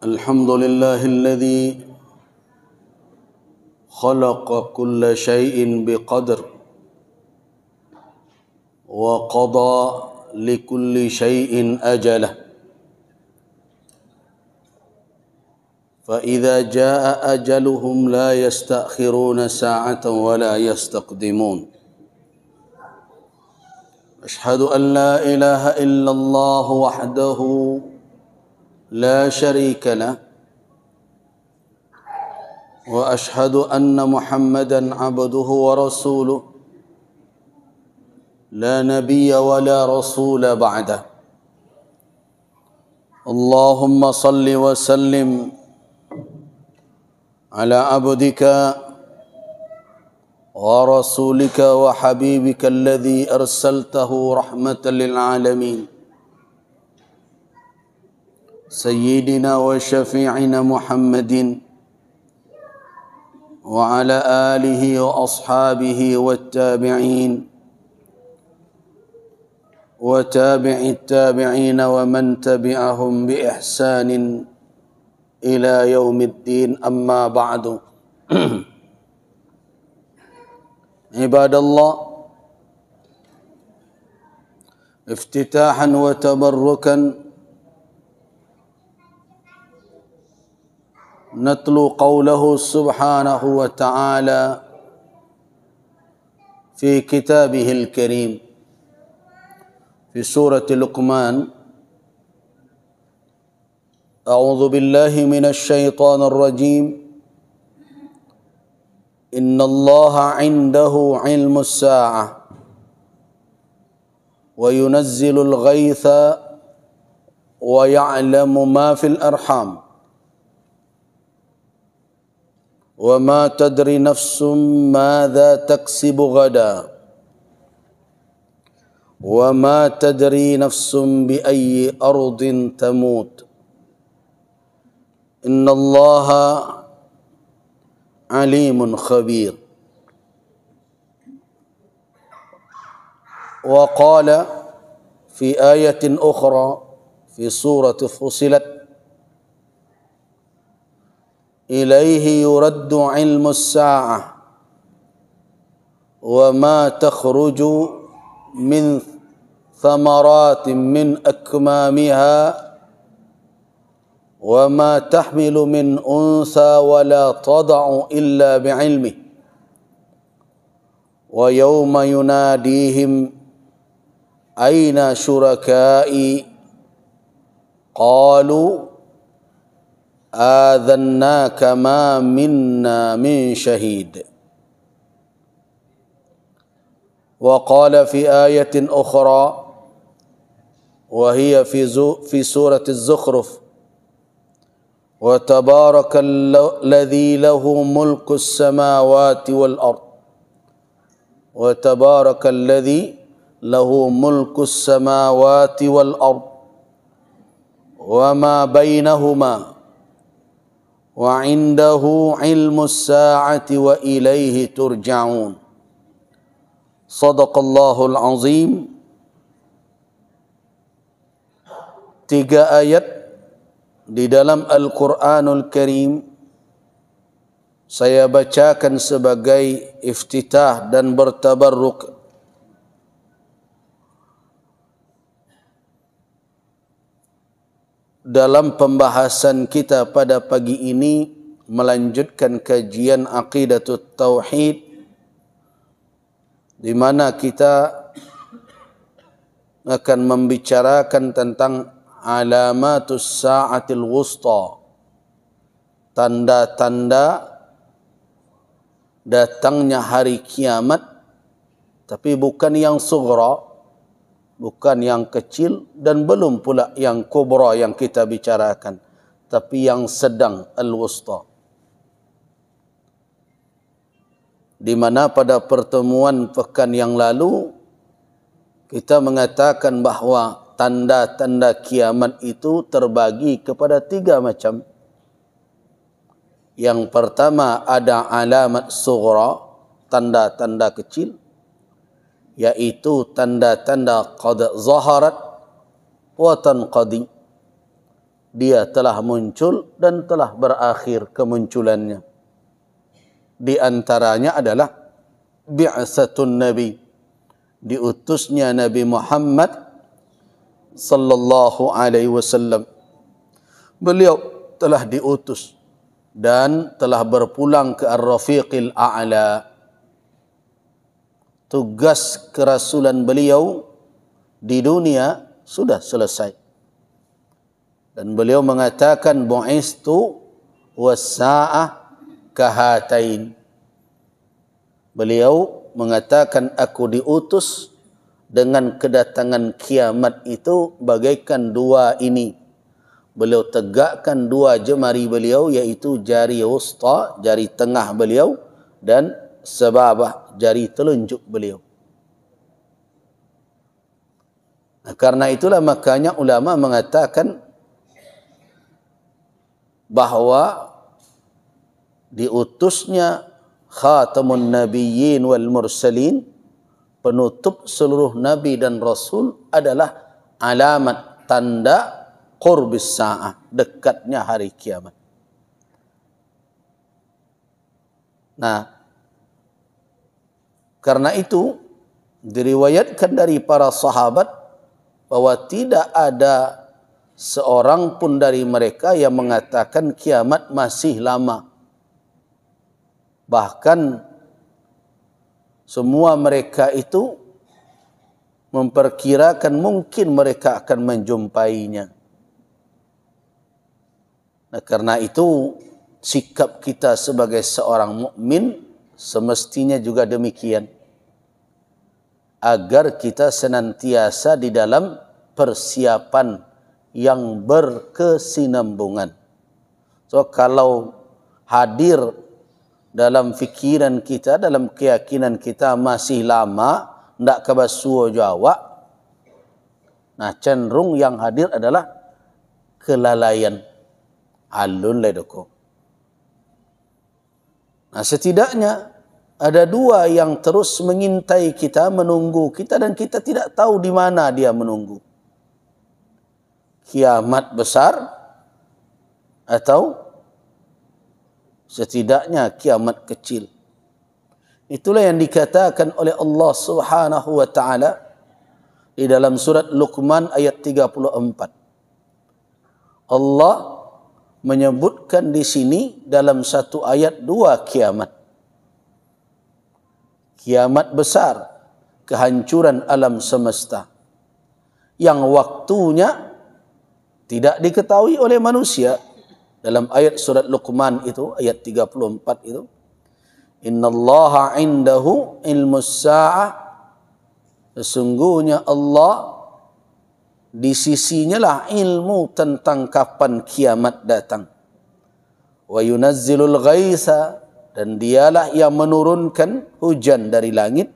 الحمد لله الذي خلق كل شيء بقدر وقضى لكل شيء اجله فاذا جاء اجلهم لا يستاخرون ساعه ولا يستقدمون اشهد ان لا اله الا الله وحده لا شريك له واشهد ان محمدا عبده ورسوله لا نبي ولا رسول بعده اللهم صل وسلم على عبدك ورسولك وحبيبك الذي ارسلته رحمه للعالمين سيدنا وشفيعنا محمد وعلى آله وأصحابه والتابعين وتابع التابعين ومن تبعهم بإحسان إلى يوم الدين أما بعد عباد الله افتتاحا وتبركا نتلو قوله سبحانه وتعالى في كتابه الكريم في سورة لقمان أعوذ بالله من الشيطان الرجيم إن الله عنده علم الساعة وينزل الغيث ويعلم ما في الأرحام وما تدري نفس ماذا تكسب غدا وما تدري نفس باي ارض تموت ان الله عليم خبير وقال في ايه اخرى في سوره فصلت اليه يرد علم الساعه وما تخرج من ثمرات من اكمامها وما تحمل من انثى ولا تضع الا بعلمه ويوم يناديهم اين شركائي قالوا آذناك ما منا من شهيد وقال في آية أخرى وهي في في سورة الزخرف وتبارك الذي له ملك السماوات والأرض وتبارك الذي له ملك السماوات والأرض وما بينهما وعنده علم الساعة وإليه ترجعون صدق الله العظيم azim Tiga ayat di dalam Al-Quranul Karim saya bacakan sebagai iftitah dan bertabarruk dalam pembahasan kita pada pagi ini melanjutkan kajian aqidatul tauhid di mana kita akan membicarakan tentang alamatus sa'atil wusta tanda-tanda datangnya hari kiamat tapi bukan yang sughra bukan yang kecil dan belum pula yang kubra yang kita bicarakan tapi yang sedang al-wusta di mana pada pertemuan pekan yang lalu kita mengatakan bahawa tanda-tanda kiamat itu terbagi kepada tiga macam yang pertama ada alamat sughra tanda-tanda kecil yaitu tanda-tanda qad zaharat wa tanqadi dia telah muncul dan telah berakhir kemunculannya di antaranya adalah bi'satun nabi diutusnya nabi Muhammad sallallahu alaihi wasallam beliau telah diutus dan telah berpulang ke ar-rafiqil a'la tugas kerasulan beliau di dunia sudah selesai. Dan beliau mengatakan bu'istu wasa'ah kahatain. Beliau mengatakan aku diutus dengan kedatangan kiamat itu bagaikan dua ini. Beliau tegakkan dua jemari beliau yaitu jari usta, jari tengah beliau dan sebab jari telunjuk beliau. Nah, karena itulah makanya ulama mengatakan bahawa diutusnya khatamun nabiyyin wal mursalin penutup seluruh nabi dan rasul adalah alamat tanda qurbis saah dekatnya hari kiamat. Nah, Karena itu diriwayatkan dari para sahabat bahwa tidak ada seorang pun dari mereka yang mengatakan kiamat masih lama. Bahkan semua mereka itu memperkirakan mungkin mereka akan menjumpainya. Nah, karena itu sikap kita sebagai seorang mukmin Semestinya juga demikian. Agar kita senantiasa di dalam persiapan yang berkesinambungan. So kalau hadir dalam fikiran kita, dalam keyakinan kita masih lama, tidak kebasuo Jawa. Nah cenderung yang hadir adalah kelalaian. Alun ledoko. Nah, setidaknya ada dua yang terus mengintai kita, menunggu kita dan kita tidak tahu di mana dia menunggu. Kiamat besar atau setidaknya kiamat kecil. Itulah yang dikatakan oleh Allah Subhanahu wa taala di dalam surat Luqman ayat 34. Allah menyebutkan di sini dalam satu ayat dua kiamat. Kiamat besar, kehancuran alam semesta. Yang waktunya tidak diketahui oleh manusia. Dalam ayat surat Luqman itu, ayat 34 itu. Inna allaha indahu ilmu sa'ah. Sesungguhnya Allah di sisinya lah ilmu tentang kapan kiamat datang. Wa yunazzilul ghaisa dan dialah yang menurunkan hujan dari langit.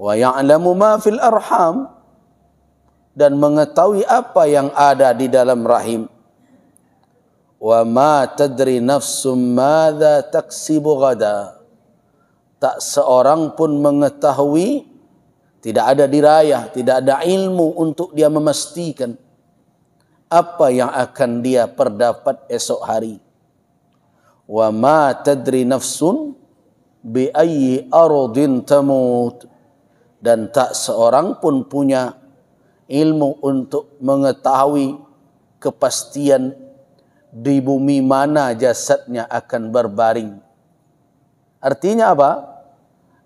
Wa ya'lamu ma fil arham dan mengetahui apa yang ada di dalam rahim. Wa ma tadri nafsum madza taksibu ghadan. Tak seorang pun mengetahui Tidak ada dirayah, tidak ada ilmu untuk dia memastikan apa yang akan dia perdapat esok hari. Wa ma tadri nafsun bi ayyi aradin tamut. Dan tak seorang pun punya ilmu untuk mengetahui kepastian di bumi mana jasadnya akan berbaring. Artinya apa?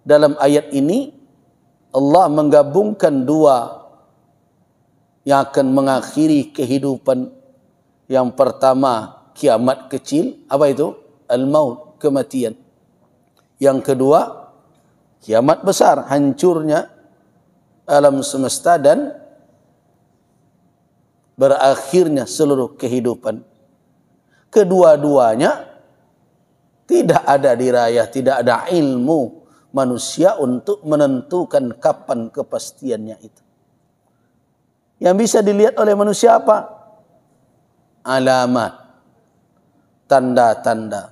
Dalam ayat ini Allah menggabungkan dua yang akan mengakhiri kehidupan yang pertama kiamat kecil apa itu al-maut kematian yang kedua kiamat besar hancurnya alam semesta dan berakhirnya seluruh kehidupan kedua-duanya tidak ada diraya tidak ada ilmu manusia untuk menentukan kapan kepastiannya itu. Yang bisa dilihat oleh manusia apa? Alamat. Tanda-tanda.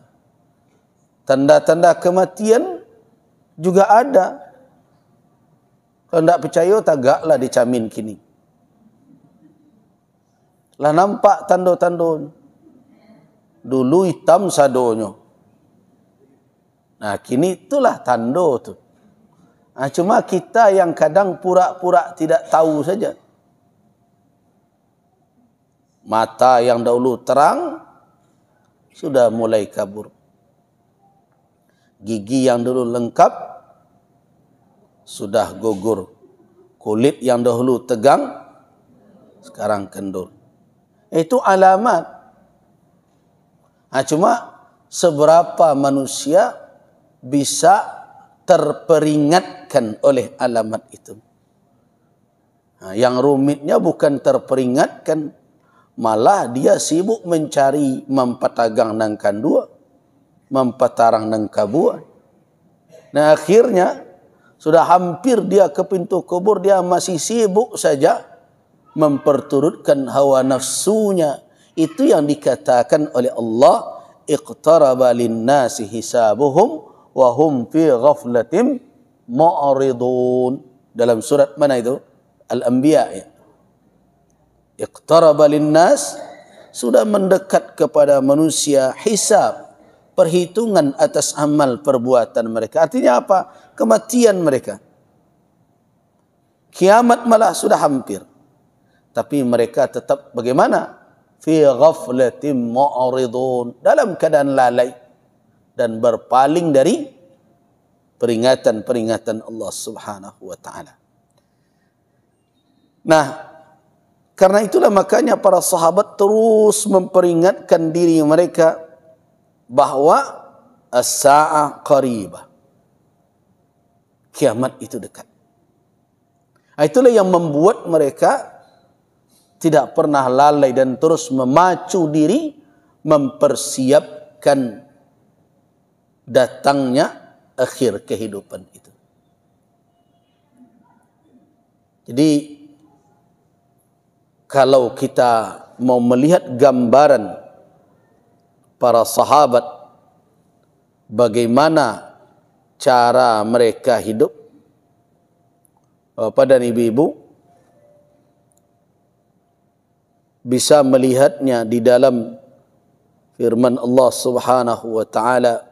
Tanda-tanda kematian juga ada. Kalau tidak percaya, tagaklah dicamin kini. Lah nampak tanda-tanda. Dulu hitam sadonya. Nah, kini itulah tando tu. Nah, cuma kita yang kadang pura-pura tidak tahu saja. Mata yang dahulu terang sudah mulai kabur. Gigi yang dulu lengkap sudah gugur. Kulit yang dahulu tegang sekarang kendur. Itu alamat. Nah, cuma seberapa manusia bisa terperingatkan oleh alamat itu. Nah, yang rumitnya bukan terperingatkan, malah dia sibuk mencari mempatagang nangkan dua, mempatarang Nah akhirnya sudah hampir dia ke pintu kubur dia masih sibuk saja memperturutkan hawa nafsunya. Itu yang dikatakan oleh Allah, iqtaraba nasi hisabuhum Wahum fi ghaflatim mu'ridun. Dalam surat mana itu? Al-Anbiya ya. Iqtaraba linnas sudah mendekat kepada manusia hisab perhitungan atas amal perbuatan mereka. Artinya apa? Kematian mereka. Kiamat malah sudah hampir. Tapi mereka tetap bagaimana? Fi ghaflatin mu'ridun. Dalam keadaan lalai dan berpaling dari peringatan-peringatan Allah Subhanahu wa taala. Nah, karena itulah makanya para sahabat terus memperingatkan diri mereka bahwa as-sa'ah qaribah. Kiamat itu dekat. Nah, itulah yang membuat mereka tidak pernah lalai dan terus memacu diri mempersiapkan datangnya akhir kehidupan itu. Jadi kalau kita mau melihat gambaran para sahabat bagaimana cara mereka hidup Bapak dan Ibu-ibu bisa melihatnya di dalam firman Allah Subhanahu wa taala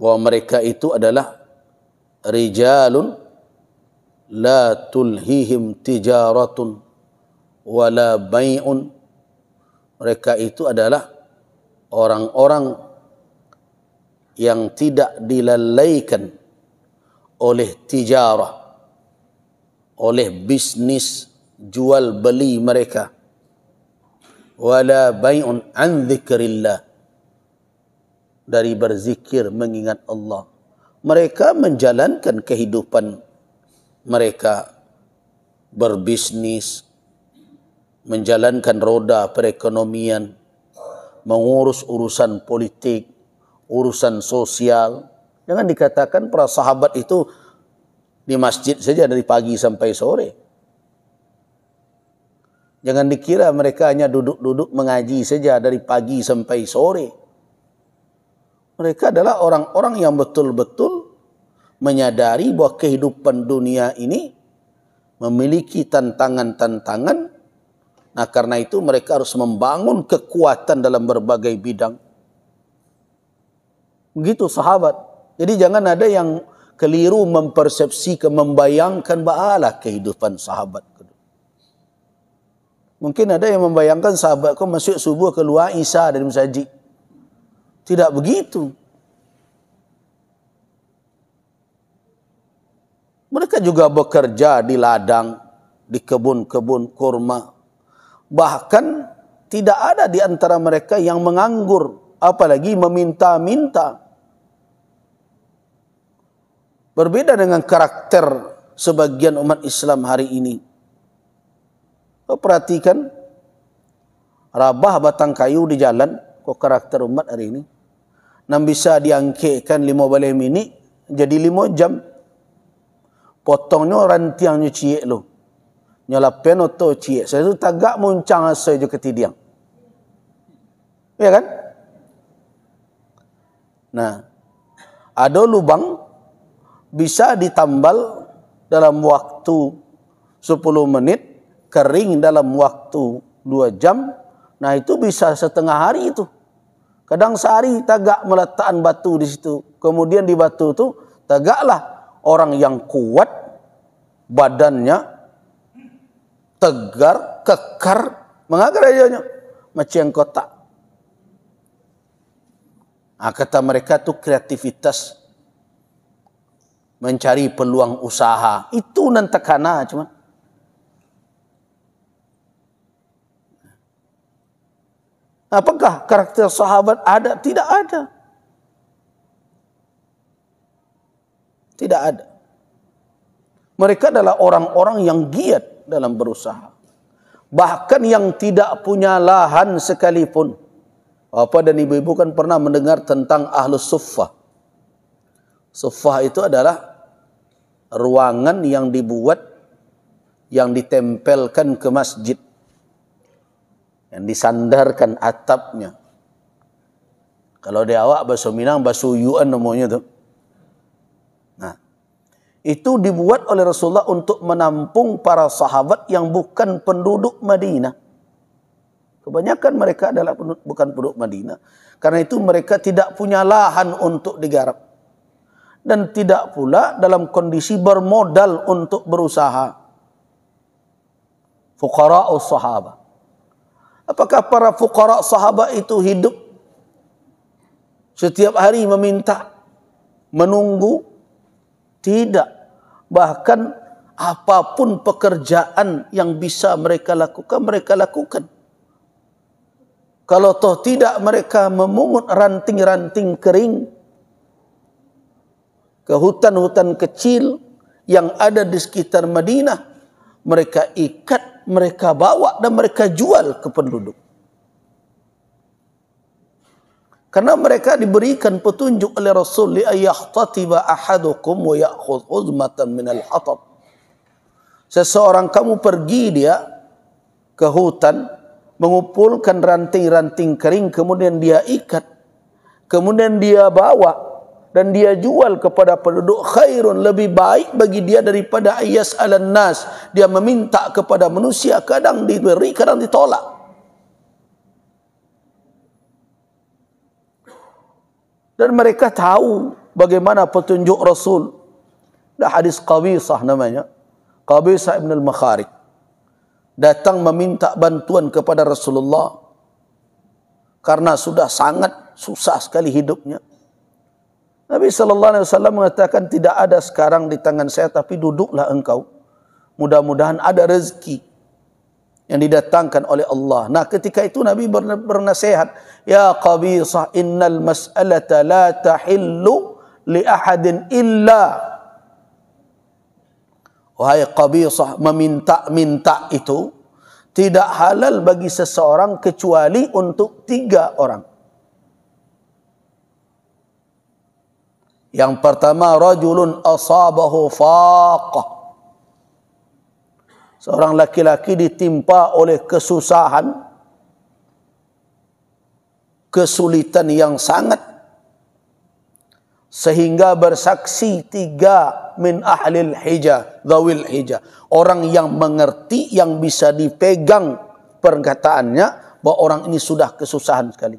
bahwa mereka itu adalah rijalun la tulhihim tijaratun wala bai'un mereka itu adalah orang-orang yang tidak dilalaikan oleh tijarah oleh bisnis jual beli mereka wala bai'un an dhikrillah dari berzikir mengingat Allah. Mereka menjalankan kehidupan mereka berbisnis, menjalankan roda perekonomian, mengurus urusan politik, urusan sosial. Jangan dikatakan para sahabat itu di masjid saja dari pagi sampai sore. Jangan dikira mereka hanya duduk-duduk mengaji saja dari pagi sampai sore. Mereka adalah orang-orang yang betul-betul menyadari bahwa kehidupan dunia ini memiliki tantangan-tantangan. Nah, karena itu mereka harus membangun kekuatan dalam berbagai bidang. Begitu sahabat. Jadi jangan ada yang keliru mempersepsikan, membayangkan ba'ala kehidupan sahabat. Mungkin ada yang membayangkan sahabatku masuk subuh keluar Isa dari masjid. Tidak begitu. Mereka juga bekerja di ladang, di kebun-kebun kurma. Bahkan tidak ada di antara mereka yang menganggur, apalagi meminta-minta. Berbeda dengan karakter sebagian umat Islam hari ini. Oh, perhatikan, rabah batang kayu di jalan, kok karakter umat hari ini. Nam bisa diangkekkan lima balai minit jadi lima jam. Potongnya rantiangnya ciek lo. Nyala pen atau ciek. Saya tu tagak muncang asal je ketidiang. Ya kan? Nah, ada lubang bisa ditambal dalam waktu 10 menit, kering dalam waktu 2 jam. Nah, itu bisa setengah hari itu. Kadang sehari tagak meletakkan batu di situ. Kemudian di batu itu tagaklah orang yang kuat badannya tegar, kekar, mengagar adanya macam kotak. Nah, kata mereka tuh kreativitas mencari peluang usaha. Itu nentekana cuman. Apakah karakter sahabat ada? Tidak ada. Tidak ada. Mereka adalah orang-orang yang giat dalam berusaha. Bahkan yang tidak punya lahan sekalipun. Bapak dan ibu-ibu kan pernah mendengar tentang ahlus suffah. Suffah itu adalah ruangan yang dibuat, yang ditempelkan ke masjid yang disandarkan atapnya. Kalau di awak bahasa Minang bahasa Uyuan namanya tuh. Nah, itu dibuat oleh Rasulullah untuk menampung para sahabat yang bukan penduduk Madinah. Kebanyakan mereka adalah penduduk, bukan penduduk Madinah. Karena itu mereka tidak punya lahan untuk digarap. Dan tidak pula dalam kondisi bermodal untuk berusaha. Fukara'us sahabat Apakah para fukara sahabat itu hidup setiap hari meminta, menunggu? Tidak. Bahkan apapun pekerjaan yang bisa mereka lakukan, mereka lakukan. Kalau toh tidak mereka memungut ranting-ranting kering ke hutan-hutan kecil yang ada di sekitar Madinah, mereka ikat mereka bawa dan mereka jual ke penduduk. Karena mereka diberikan petunjuk oleh Rasul li ayyahtatiba ahadukum wa ya'khudh uzmatan al hatab. Seseorang kamu pergi dia ke hutan mengumpulkan ranting-ranting kering kemudian dia ikat kemudian dia bawa dan dia jual kepada penduduk khairun lebih baik bagi dia daripada ayas alan nas dia meminta kepada manusia kadang diberi kadang ditolak dan mereka tahu bagaimana petunjuk Rasul ada hadis Qabisah namanya Qabisah ibn al-Makharik datang meminta bantuan kepada Rasulullah karena sudah sangat susah sekali hidupnya Nabi Shallallahu Alaihi Wasallam mengatakan tidak ada sekarang di tangan saya tapi duduklah engkau. Mudah-mudahan ada rezeki yang didatangkan oleh Allah. Nah ketika itu Nabi bernasehat, Ya Qabisah innal mas'alata la tahillu li ahadin illa. Wahai Qabisah meminta-minta itu tidak halal bagi seseorang kecuali untuk tiga orang. Yang pertama rajulun asabahu faqah. Seorang laki-laki ditimpa oleh kesusahan kesulitan yang sangat sehingga bersaksi tiga min ahlil hijah dawil hijah orang yang mengerti yang bisa dipegang perkataannya bahwa orang ini sudah kesusahan sekali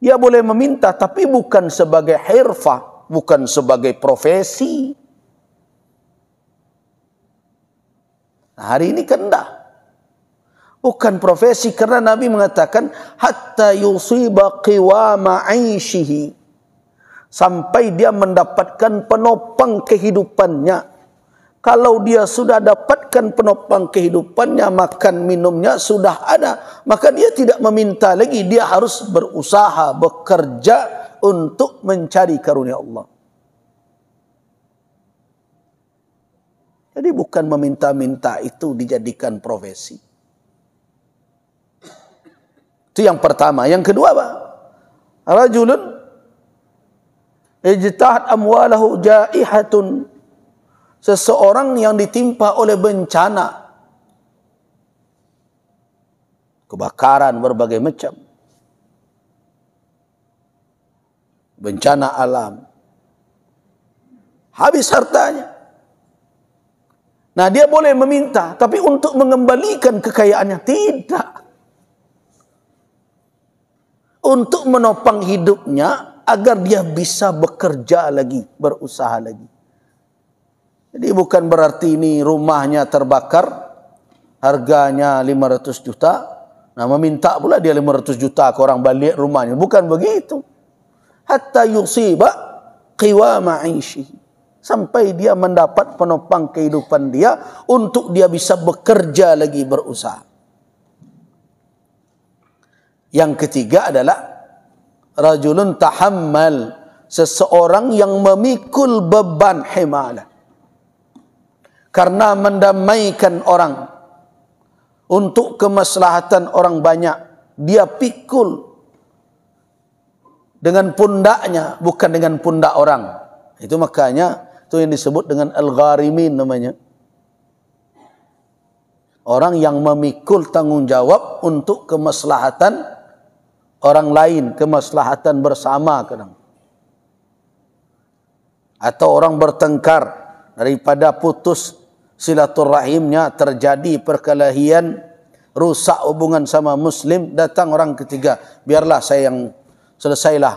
dia boleh meminta tapi bukan sebagai hirfah bukan sebagai profesi. Nah, hari ini kena. Bukan profesi karena Nabi mengatakan hatta yusiba qiwama aishihi sampai dia mendapatkan penopang kehidupannya. Kalau dia sudah dapatkan penopang kehidupannya, makan minumnya sudah ada, maka dia tidak meminta lagi, dia harus berusaha, bekerja untuk mencari karunia Allah. Jadi bukan meminta-minta itu dijadikan profesi. Itu yang pertama. Yang kedua apa? Rajulun ijtahad amwalahu jaihatun. Seseorang yang ditimpa oleh bencana. Kebakaran berbagai macam. bencana alam. Habis hartanya. Nah dia boleh meminta, tapi untuk mengembalikan kekayaannya tidak. Untuk menopang hidupnya agar dia bisa bekerja lagi, berusaha lagi. Jadi bukan berarti ini rumahnya terbakar, harganya 500 juta, nah meminta pula dia 500 juta ke orang balik rumahnya. Bukan begitu hatta yusiba qiwama sampai dia mendapat penopang kehidupan dia untuk dia bisa bekerja lagi berusaha. Yang ketiga adalah rajulun tahammal seseorang yang memikul beban himala karena mendamaikan orang untuk kemaslahatan orang banyak dia pikul dengan pundaknya bukan dengan pundak orang. Itu makanya itu yang disebut dengan al-gharimin namanya. Orang yang memikul tanggung jawab untuk kemaslahatan orang lain, kemaslahatan bersama kadang. Atau orang bertengkar daripada putus silaturahimnya terjadi perkelahian, rusak hubungan sama muslim, datang orang ketiga, biarlah saya yang selesailah.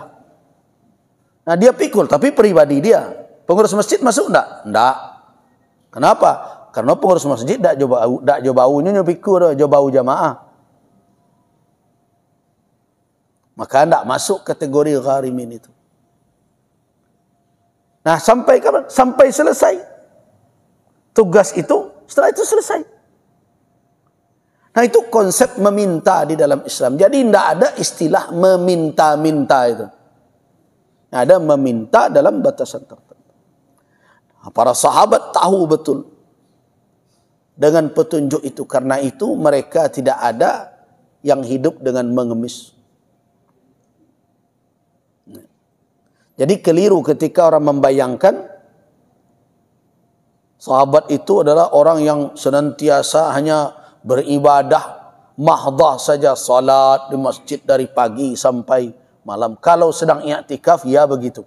Nah dia pikul, tapi pribadi dia. Pengurus masjid masuk enggak? Enggak. Kenapa? Karena pengurus masjid enggak coba enggak coba nyonya pikul, coba jamaah. Maka enggak masuk kategori gharimin itu. Nah sampai kapan? Sampai selesai. Tugas itu, setelah itu selesai. Nah itu konsep meminta di dalam Islam. Jadi tidak ada istilah meminta-minta itu. Ada meminta dalam batasan tertentu. Nah, para sahabat tahu betul dengan petunjuk itu. Karena itu mereka tidak ada yang hidup dengan mengemis. Jadi keliru ketika orang membayangkan sahabat itu adalah orang yang senantiasa hanya beribadah mahdah saja salat di masjid dari pagi sampai malam. Kalau sedang i'tikaf ya begitu.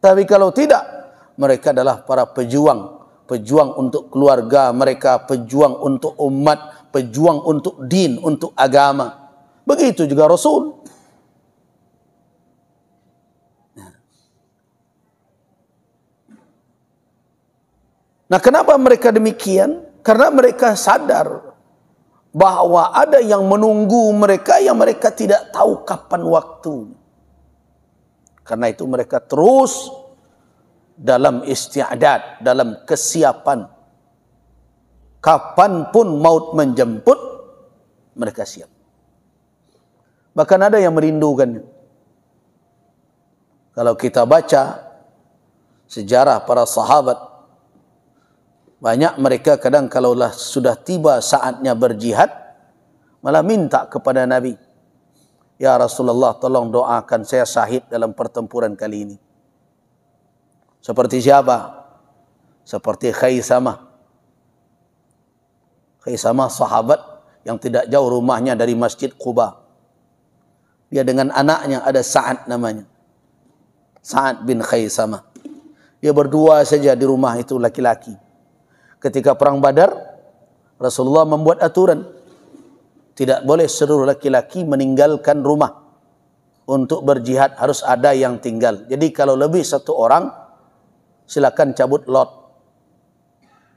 Tapi kalau tidak, mereka adalah para pejuang, pejuang untuk keluarga mereka, pejuang untuk umat, pejuang untuk din, untuk agama. Begitu juga Rasul. Nah, kenapa mereka demikian? Karena mereka sadar bahwa ada yang menunggu mereka yang mereka tidak tahu kapan waktunya. Karena itu mereka terus dalam istiadat, dalam kesiapan. Kapanpun maut menjemput, mereka siap. Bahkan ada yang merindukan Kalau kita baca sejarah para sahabat banyak mereka kadang kalaulah sudah tiba saatnya berjihad, malah minta kepada Nabi, Ya Rasulullah tolong doakan saya sahid dalam pertempuran kali ini. Seperti siapa? Seperti Khaisamah. Khaisamah sahabat yang tidak jauh rumahnya dari Masjid Quba. Dia dengan anaknya ada Sa'ad namanya. Sa'ad bin Khaisamah. Dia berdua saja di rumah itu laki-laki ketika perang Badar Rasulullah membuat aturan tidak boleh seluruh laki-laki meninggalkan rumah untuk berjihad harus ada yang tinggal. Jadi kalau lebih satu orang silakan cabut lot.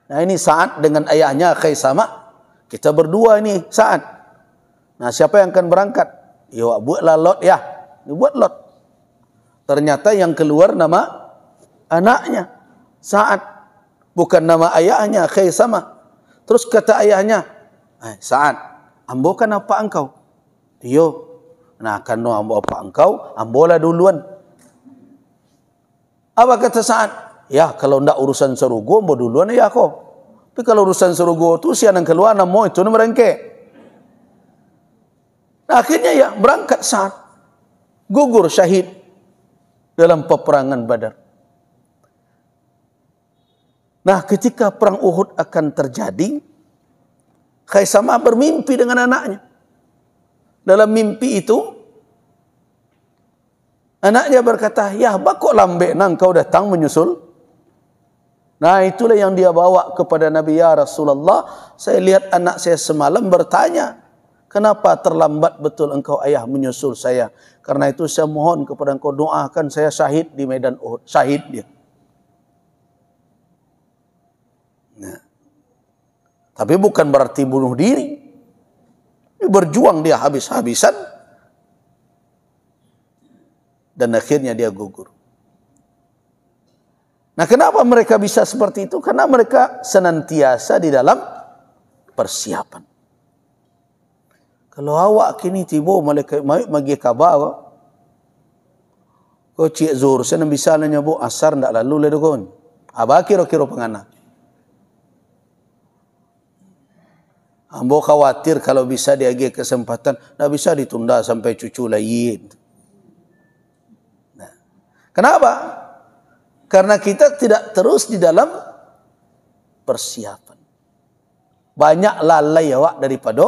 Nah ini saat dengan ayahnya Khaisama kita berdua ini saat. Nah siapa yang akan berangkat? Ya buatlah lot ya. ya buat lot. Ternyata yang keluar nama anaknya saat bukan nama ayahnya Khaisama. Terus kata ayahnya, eh, Sa'ad, ambo kan apa engkau? Yo, nah kan no ambo apa engkau, ambo lah duluan. Apa kata Sa'ad? Ya, kalau ndak urusan seru gue ambo duluan ya kau. Tapi kalau urusan seru gue tu, si anak keluar namo itu merengke. Nah, akhirnya ya berangkat Sa'ad. Gugur syahid dalam peperangan badar. Nah, ketika perang Uhud akan terjadi, Khaisama bermimpi dengan anaknya. Dalam mimpi itu, anaknya berkata, Ya bakok lambek, nang kau datang menyusul?" Nah, itulah yang dia bawa kepada Nabi ya Rasulullah. Saya lihat anak saya semalam bertanya, Kenapa terlambat betul engkau ayah menyusul saya? Karena itu saya mohon kepada engkau doakan saya syahid di medan Uhud. Syahid dia. Tapi bukan berarti bunuh diri. Dia berjuang dia habis-habisan. Dan akhirnya dia gugur. Nah kenapa mereka bisa seperti itu? Karena mereka senantiasa di dalam persiapan. Kalau awak kini tiba malaikat magi kabar kau cik zuhur bisa nanya bu asar ndak lalu le dokon. Abah kira-kira pengana. Ambo khawatir kalau bisa diagi kesempatan, tidak bisa ditunda sampai cucu lain. Nah, kenapa? Karena kita tidak terus di dalam persiapan. Banyak lalai awak daripada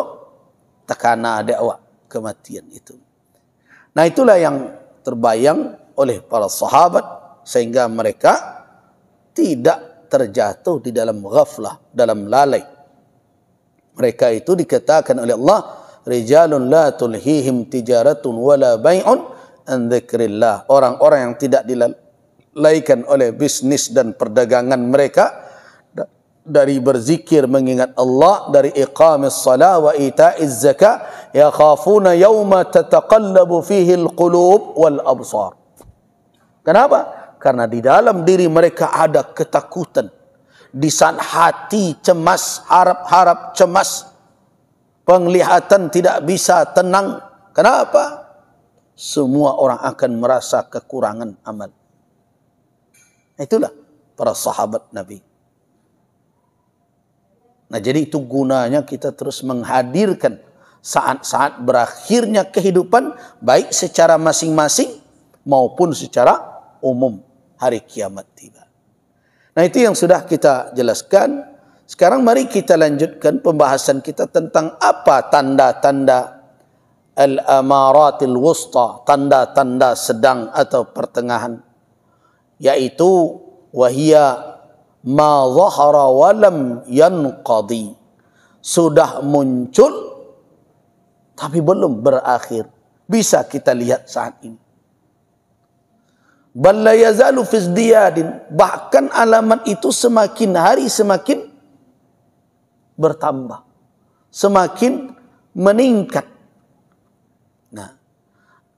tekanan adik awak kematian itu. Nah itulah yang terbayang oleh para sahabat sehingga mereka tidak terjatuh di dalam ghaflah, dalam lalai. Mereka itu dikatakan oleh Allah rijalun la tulhihim tijaratun wala bai'un an dzikrillah. Orang-orang yang tidak dilalaikan oleh bisnis dan perdagangan mereka dari berzikir mengingat Allah dari iqamis salah wa itaiz zakah yakhafuna yawma tataqallabu fihi alqulub wal absar kenapa karena di dalam diri mereka ada ketakutan di saat hati cemas, harap-harap cemas, penglihatan tidak bisa tenang. Kenapa? Semua orang akan merasa kekurangan amal. Itulah para sahabat Nabi. Nah, jadi itu gunanya kita terus menghadirkan saat-saat berakhirnya kehidupan baik secara masing-masing maupun secara umum hari kiamat tiba. Nah itu yang sudah kita jelaskan. Sekarang mari kita lanjutkan pembahasan kita tentang apa tanda-tanda al-amaratil wusta, tanda-tanda sedang atau pertengahan. Yaitu wahia ma zahara walam yanqadi. Sudah muncul tapi belum berakhir. Bisa kita lihat saat ini bahkan alamat itu semakin hari semakin bertambah semakin meningkat nah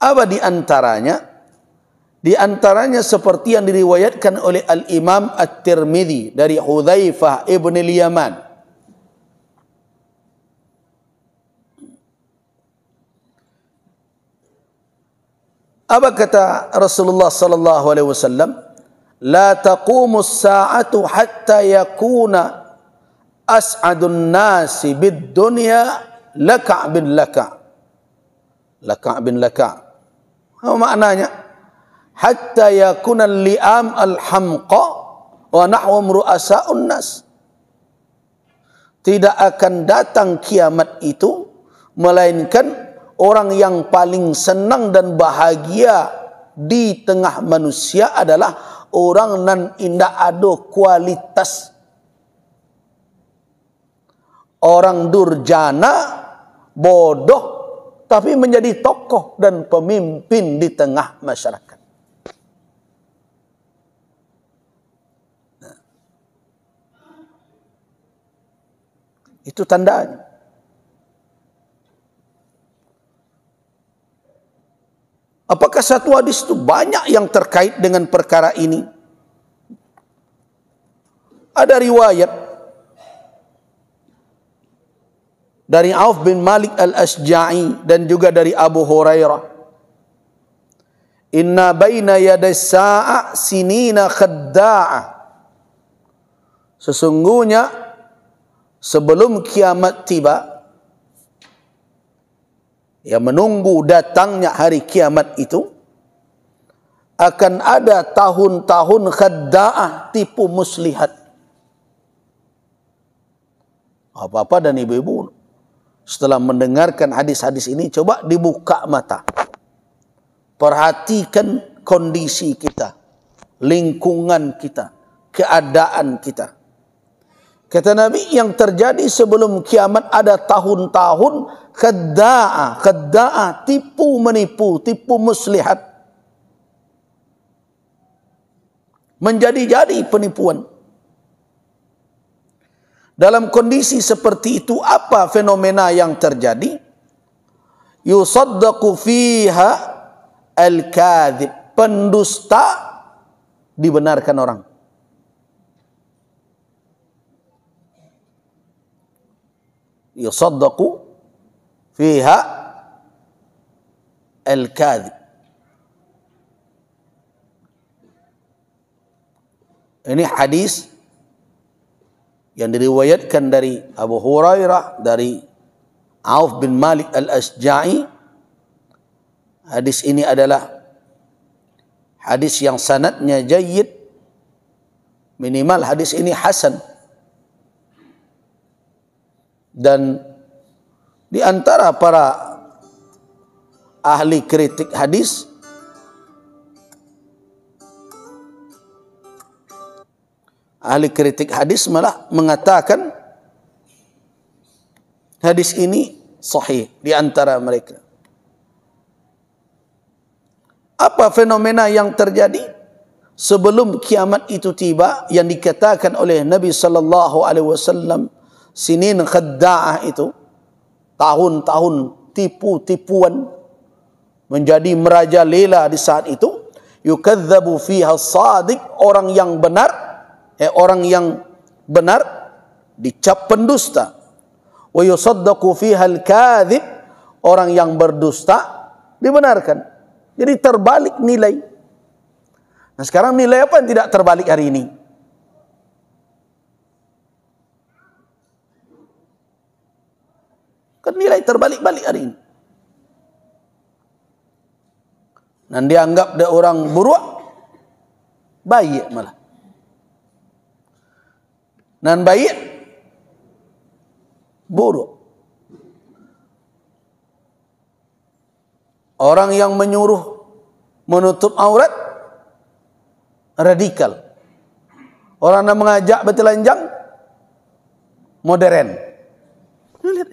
apa di antaranya di antaranya seperti yang diriwayatkan oleh Al Imam at tirmidhi dari Hudzaifah ibn Al-Yaman Apa kata Rasulullah sallallahu alaihi wasallam? La taqumu as-sa'atu hatta yakuna as'adun nasi bid-dunya laka' bin laka'. Laka' bin laka'. Apa maknanya? Hatta yakuna al-li'am al-hamqa wa nahwa ru'asa'un nas. Tidak akan datang kiamat itu melainkan orang yang paling senang dan bahagia di tengah manusia adalah orang nan indah ado kualitas orang durjana bodoh tapi menjadi tokoh dan pemimpin di tengah masyarakat. Nah. Itu tandanya. Apakah satu hadis itu banyak yang terkait dengan perkara ini? Ada riwayat dari Auf bin Malik al-Asja'i dan juga dari Abu Hurairah. Inna baina yadai sa'a sinina khadda'a. Sesungguhnya sebelum kiamat tiba yang menunggu datangnya hari kiamat itu akan ada tahun-tahun khadda'ah tipu muslihat. Apa-apa dan ibu-ibu setelah mendengarkan hadis-hadis ini coba dibuka mata. Perhatikan kondisi kita, lingkungan kita, keadaan kita. Kata Nabi yang terjadi sebelum kiamat ada tahun-tahun khadda'a, khadda'a, tipu menipu, tipu muslihat. Menjadi-jadi penipuan. Dalam kondisi seperti itu apa fenomena yang terjadi? Yusaddaqu fiha al-kadhib. Pendusta dibenarkan orang. Yusaddaqu فيها الكاذب Ini hadis yang diriwayatkan dari Abu Hurairah dari Auf bin Malik Al-Asja'i. Hadis ini adalah hadis yang sanatnya jayid Minimal hadis ini hasan. Dan di antara para ahli kritik hadis ahli kritik hadis malah mengatakan hadis ini sahih di antara mereka. Apa fenomena yang terjadi sebelum kiamat itu tiba yang dikatakan oleh Nabi sallallahu alaihi wasallam sinin khadda'ah itu? tahun-tahun tipu-tipuan menjadi merajalela di saat itu yukadzabu fiha sadiq orang yang benar eh, orang yang benar dicap pendusta wa yusaddaqu fiha al orang yang berdusta dibenarkan jadi terbalik nilai nah sekarang nilai apa yang tidak terbalik hari ini Kan nilai terbalik-balik hari ini. Dan dianggap dia orang buruk. Baik malah. Dan baik. Buruk. Orang yang menyuruh menutup aurat. Radikal. Orang yang mengajak bertelanjang. Modern. Lihat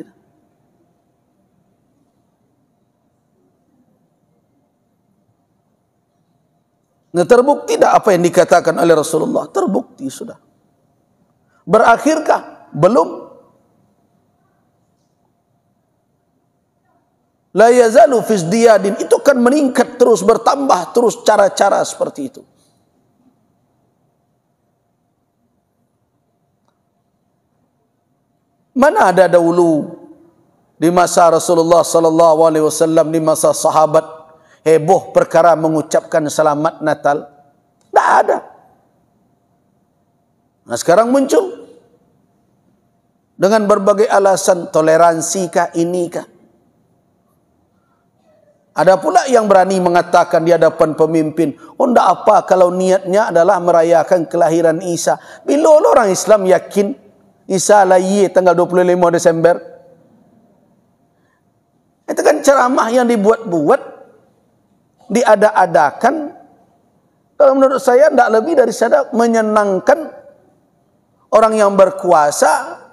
Nah terbukti tidak apa yang dikatakan oleh Rasulullah? Terbukti sudah. Berakhirkah? Belum. La yazalu fizdiyadin. Itu kan meningkat terus, bertambah terus cara-cara seperti itu. Mana ada dahulu di masa Rasulullah sallallahu alaihi wasallam di masa sahabat heboh perkara mengucapkan selamat Natal. Tidak ada. Nah sekarang muncul. Dengan berbagai alasan toleransikah inikah. Ada pula yang berani mengatakan di hadapan pemimpin, oh tidak apa kalau niatnya adalah merayakan kelahiran Isa. Bila orang Islam yakin Isa lahir tanggal 25 Desember. Itu kan ceramah yang dibuat-buat diada-adakan menurut saya tidak lebih dari sadar menyenangkan orang yang berkuasa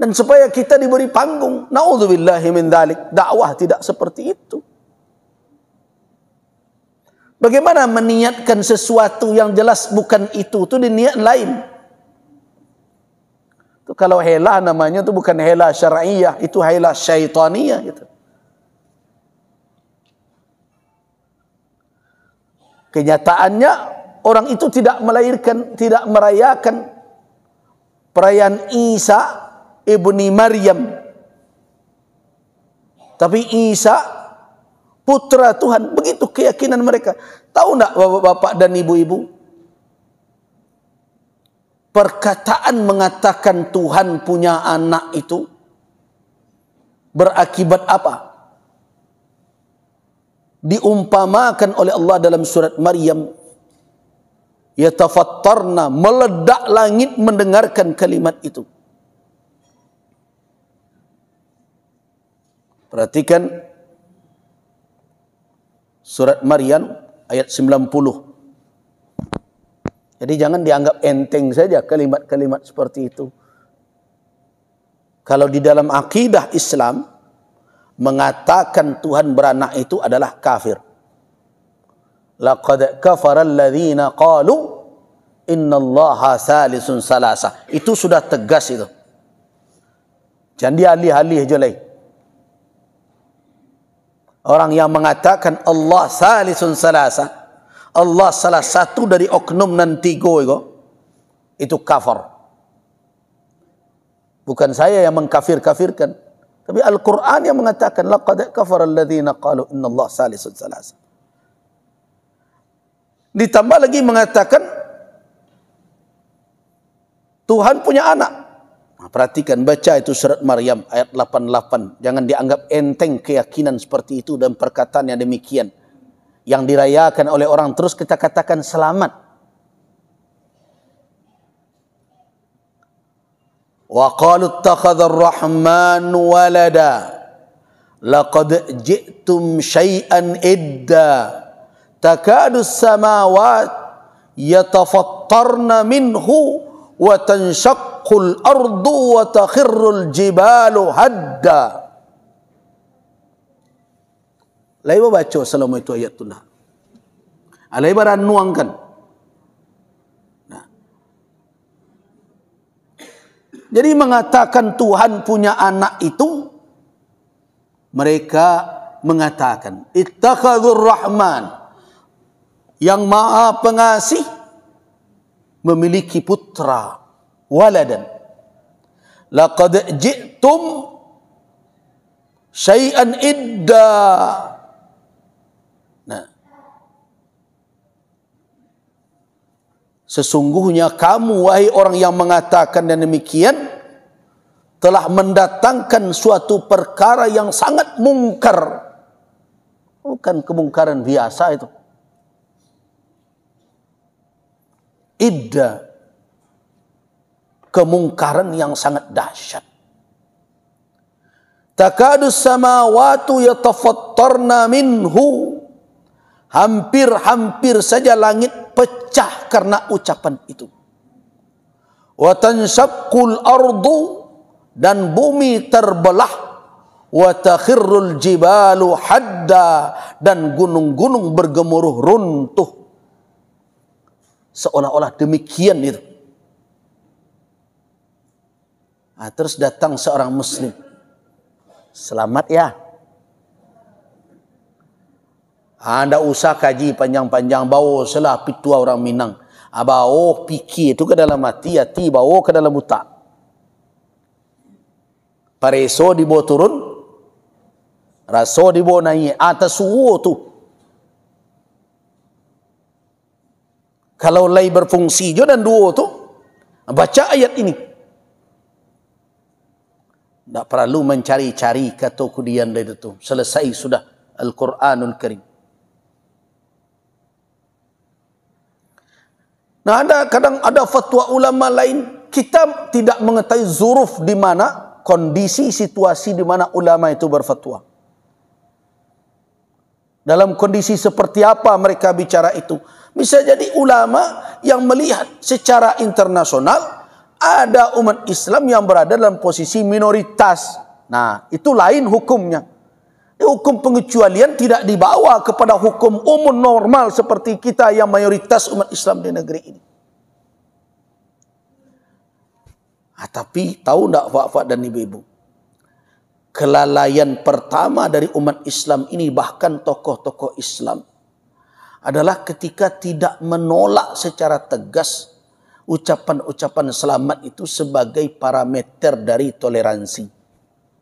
dan supaya kita diberi panggung. Nauzubillahi min dalik. Dakwah tidak seperti itu. Bagaimana meniatkan sesuatu yang jelas bukan itu itu di niat lain. Itu kalau hela namanya itu bukan hela syar'iyah, itu hela syaitaniyah gitu. Kenyataannya orang itu tidak melahirkan, tidak merayakan perayaan Isa ibni Maryam. Tapi Isa putra Tuhan, begitu keyakinan mereka. Tahu tidak bapak-bapak dan ibu-ibu? Perkataan mengatakan Tuhan punya anak itu berakibat apa? diumpamakan oleh Allah dalam surat Maryam yatafattarna meledak langit mendengarkan kalimat itu perhatikan surat Maryam ayat 90 jadi jangan dianggap enteng saja kalimat-kalimat seperti itu kalau di dalam akidah Islam mengatakan Tuhan beranak itu adalah kafir. Laqad kafara alladhina qalu innallaha salisun salasa. Itu sudah tegas itu. Jangan dialih-alih je lagi. Orang yang mengatakan Allah salisun salasa. Allah salah satu dari oknum dan tiga itu. Itu kafir. Bukan saya yang mengkafir-kafirkan. Tapi Al-Quran yang mengatakan laqad kafara alladziina qalu Allah salisun salasa. Ditambah lagi mengatakan Tuhan punya anak. Nah, perhatikan baca itu surat Maryam ayat 88. Jangan dianggap enteng keyakinan seperti itu dan perkataan yang demikian. Yang dirayakan oleh orang terus kita katakan selamat. وقالوا اتخذ الرحمن ولدا لقد جئتم شيئا إدا تكاد السماوات يتفطرن منه وتنشق الأرض وتخر الجبال هدا لا يبقى selama itu ayat على lah. Laiba dah Jadi mengatakan Tuhan punya anak itu mereka mengatakan ittakhadzur rahman yang maha pengasih memiliki putra waladan laqad ji'tum syai'an idda Sesungguhnya kamu wahai orang yang mengatakan dan demikian telah mendatangkan suatu perkara yang sangat mungkar. Bukan kemungkaran biasa itu. Idda. Kemungkaran yang sangat dahsyat. Takadus samawatu yatafattarna minhu. Hampir-hampir saja langit pecah karena ucapan itu. Wa tanshaqqul ardu dan bumi terbelah wa jibalu hadda dan gunung-gunung bergemuruh runtuh seolah-olah demikian itu nah, terus datang seorang muslim selamat ya Anda ha, usah kaji panjang-panjang bau selah pitua orang Minang. Ha, bau pikir itu ke dalam hati, hati bau ke dalam utak. Pareso dibawa turun, raso dibawa naik, atas ha, suhu tu. Kalau lain berfungsi jo dan dua tu, baca ayat ini. Tak perlu mencari-cari kata kudian dari itu. Selesai sudah Al-Quranul Karim. Nah, ada kadang ada fatwa ulama lain, kita tidak mengetahui zuruf di mana, kondisi situasi di mana ulama itu berfatwa. Dalam kondisi seperti apa mereka bicara itu? Bisa jadi ulama yang melihat secara internasional ada umat Islam yang berada dalam posisi minoritas. Nah, itu lain hukumnya hukum pengecualian tidak dibawa kepada hukum umum normal seperti kita yang mayoritas umat Islam di negeri ini. Ah, tapi tahu tidak fak-fak dan Ibu-Ibu? Kelalaian pertama dari umat Islam ini bahkan tokoh-tokoh Islam adalah ketika tidak menolak secara tegas ucapan-ucapan selamat itu sebagai parameter dari toleransi.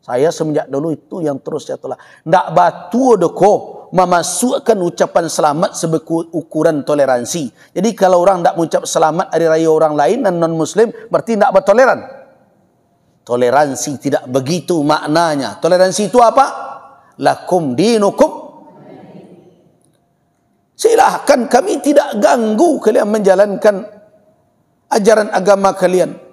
Saya semenjak dulu itu yang terus saya tolak. Tidak batu deko memasukkan ucapan selamat sebagai ukuran toleransi. Jadi kalau orang tidak mengucap selamat hari raya orang lain dan non-muslim berarti tidak bertoleran. Toleransi tidak begitu maknanya. Toleransi itu apa? Lakum dinukum. Silahkan kami tidak ganggu kalian menjalankan ajaran agama kalian.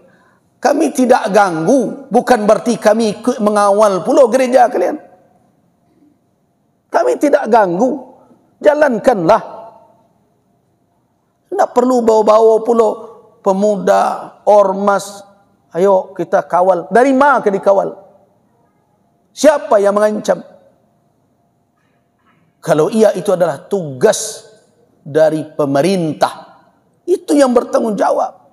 Kami tidak ganggu, bukan berarti kami mengawal pulau gereja kalian. Kami tidak ganggu. Jalankanlah. Tidak perlu bawa-bawa pulau pemuda, ormas. Ayo kita kawal. Dari mana kita dikawal? Siapa yang mengancam? Kalau ia itu adalah tugas dari pemerintah. Itu yang bertanggung jawab.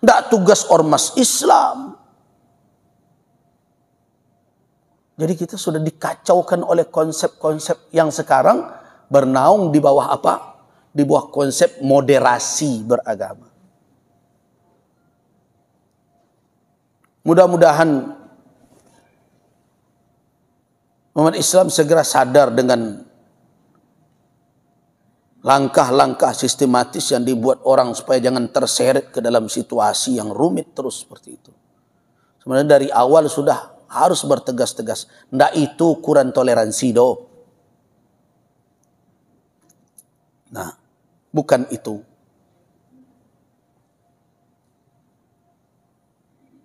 Tidak tugas ormas Islam. Jadi kita sudah dikacaukan oleh konsep-konsep yang sekarang bernaung di bawah apa? Di bawah konsep moderasi beragama. Mudah-mudahan umat Islam segera sadar dengan langkah-langkah sistematis yang dibuat orang supaya jangan terseret ke dalam situasi yang rumit terus seperti itu. Sebenarnya dari awal sudah harus bertegas-tegas. Ndak itu kurang toleransi do. Nah, bukan itu.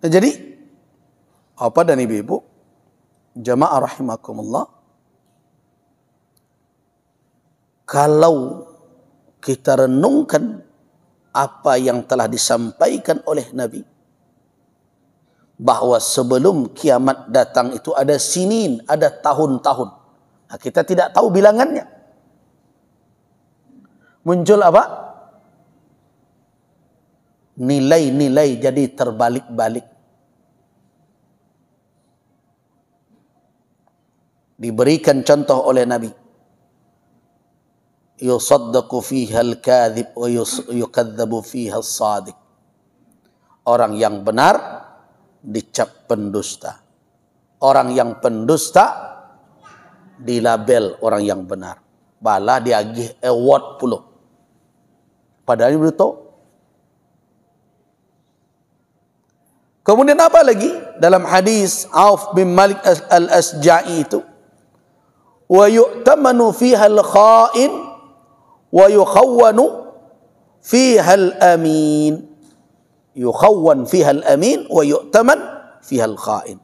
Nah, jadi apa dan ibu-ibu jamaah rahimakumullah kalau kita renungkan apa yang telah disampaikan oleh Nabi bahwa sebelum kiamat datang itu ada sinin, ada tahun-tahun. Nah, kita tidak tahu bilangannya. Muncul apa? Nilai-nilai jadi terbalik-balik. Diberikan contoh oleh Nabi yusaddaqu fiha al-kadhib wa yukadzabu fiha as-sadiq. Orang yang benar dicap pendusta. Orang yang pendusta dilabel orang yang benar. Bala diagih award puluh. Padahal dia tahu. Kemudian apa lagi dalam hadis Auf bin Malik al-Asja'i itu? Wa yu'tamanu fiha al-kha'in wa yukhawwanu fiha al-amin yukhawwan fiha al-amin wa yu'taman fiha al-kha'in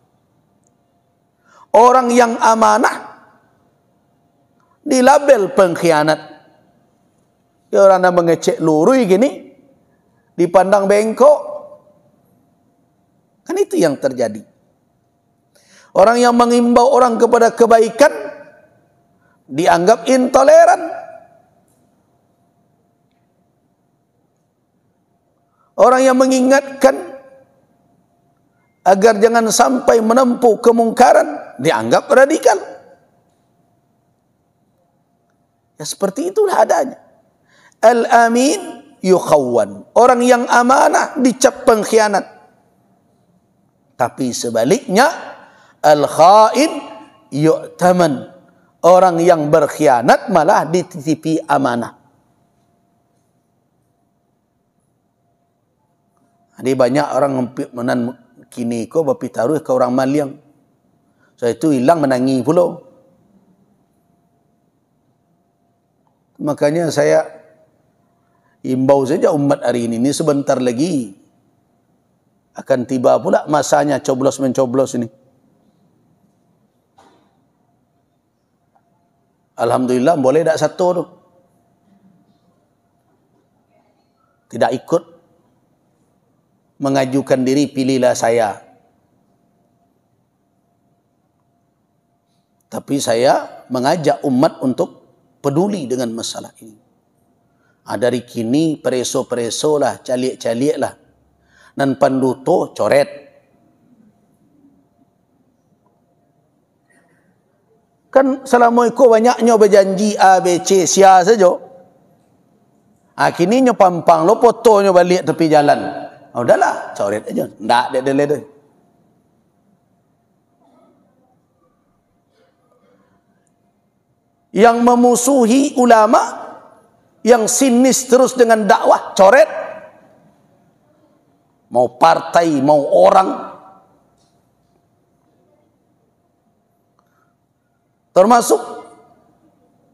orang yang amanah dilabel pengkhianat ya orang yang mengecek lurui gini dipandang bengkok kan itu yang terjadi orang yang mengimbau orang kepada kebaikan dianggap intoleran Orang yang mengingatkan agar jangan sampai menempuh kemungkaran dianggap radikal. Ya seperti itulah adanya. Al-amin yukhawwan. Orang yang amanah dicap pengkhianat. Tapi sebaliknya al-khain yu'taman. Orang yang berkhianat malah dititipi amanah. Jadi banyak orang menan kini ko bapi taruh ke orang maliang. So itu hilang menangi pula. Makanya saya imbau saja umat hari ini. Ini sebentar lagi akan tiba pula masanya coblos mencoblos ini. Alhamdulillah boleh tak satu tu. Tidak ikut mengajukan diri pilihlah saya. Tapi saya mengajak umat untuk peduli dengan masalah ini. Ha, dari kini pereso-pereso lah, caliak-caliak lah. Dan panduto coret. Kan Assalamualaikum banyaknya berjanji A, B, C, Sia saja. Ha, kini nyo pampang, lo potonya balik tepi Jalan. Ah, udahlah, coret aja. Enggak dede-dede. Yang memusuhi ulama, yang sinis terus dengan dakwah, coret. Mau partai, mau orang, Termasuk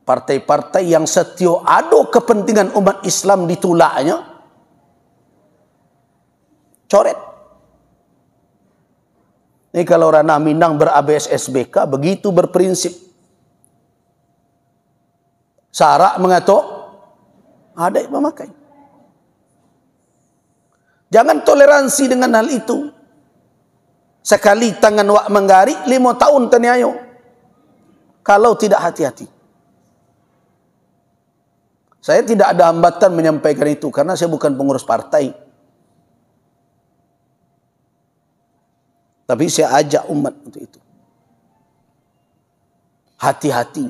partai-partai yang setio ado kepentingan umat Islam ditulaknya coret. Ini kalau Rana Minang ber-ABS SBK begitu berprinsip. Sarak mengatuk, ada yang memakai. Jangan toleransi dengan hal itu. Sekali tangan wak menggari, lima tahun taniayo. Kalau tidak hati-hati. Saya tidak ada hambatan menyampaikan itu karena saya bukan pengurus partai. Tapi saya ajak umat untuk itu. Hati-hati.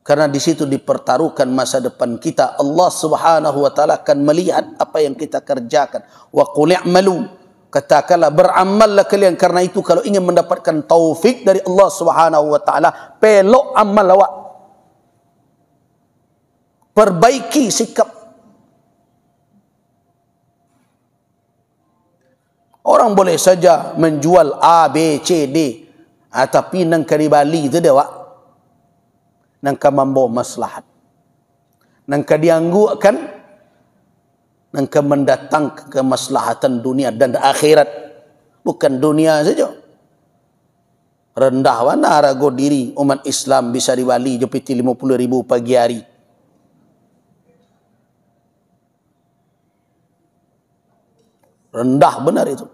Karena di situ dipertaruhkan masa depan kita. Allah Subhanahu wa taala akan melihat apa yang kita kerjakan. Wa qul katakanlah beramallah kalian karena itu kalau ingin mendapatkan taufik dari Allah Subhanahu wa taala pelok amal awak perbaiki sikap Orang boleh saja menjual A, B, C, D. Ah, tapi nang kari bali itu dia, Wak. Nang kan mampu maslahat. Nang kan dianggukkan. Nang kan mendatang ke kemaslahatan dunia dan akhirat. Bukan dunia saja. Rendah mana ragu diri umat Islam bisa diwali jepiti 50 ribu pagi hari. Rendah benar itu.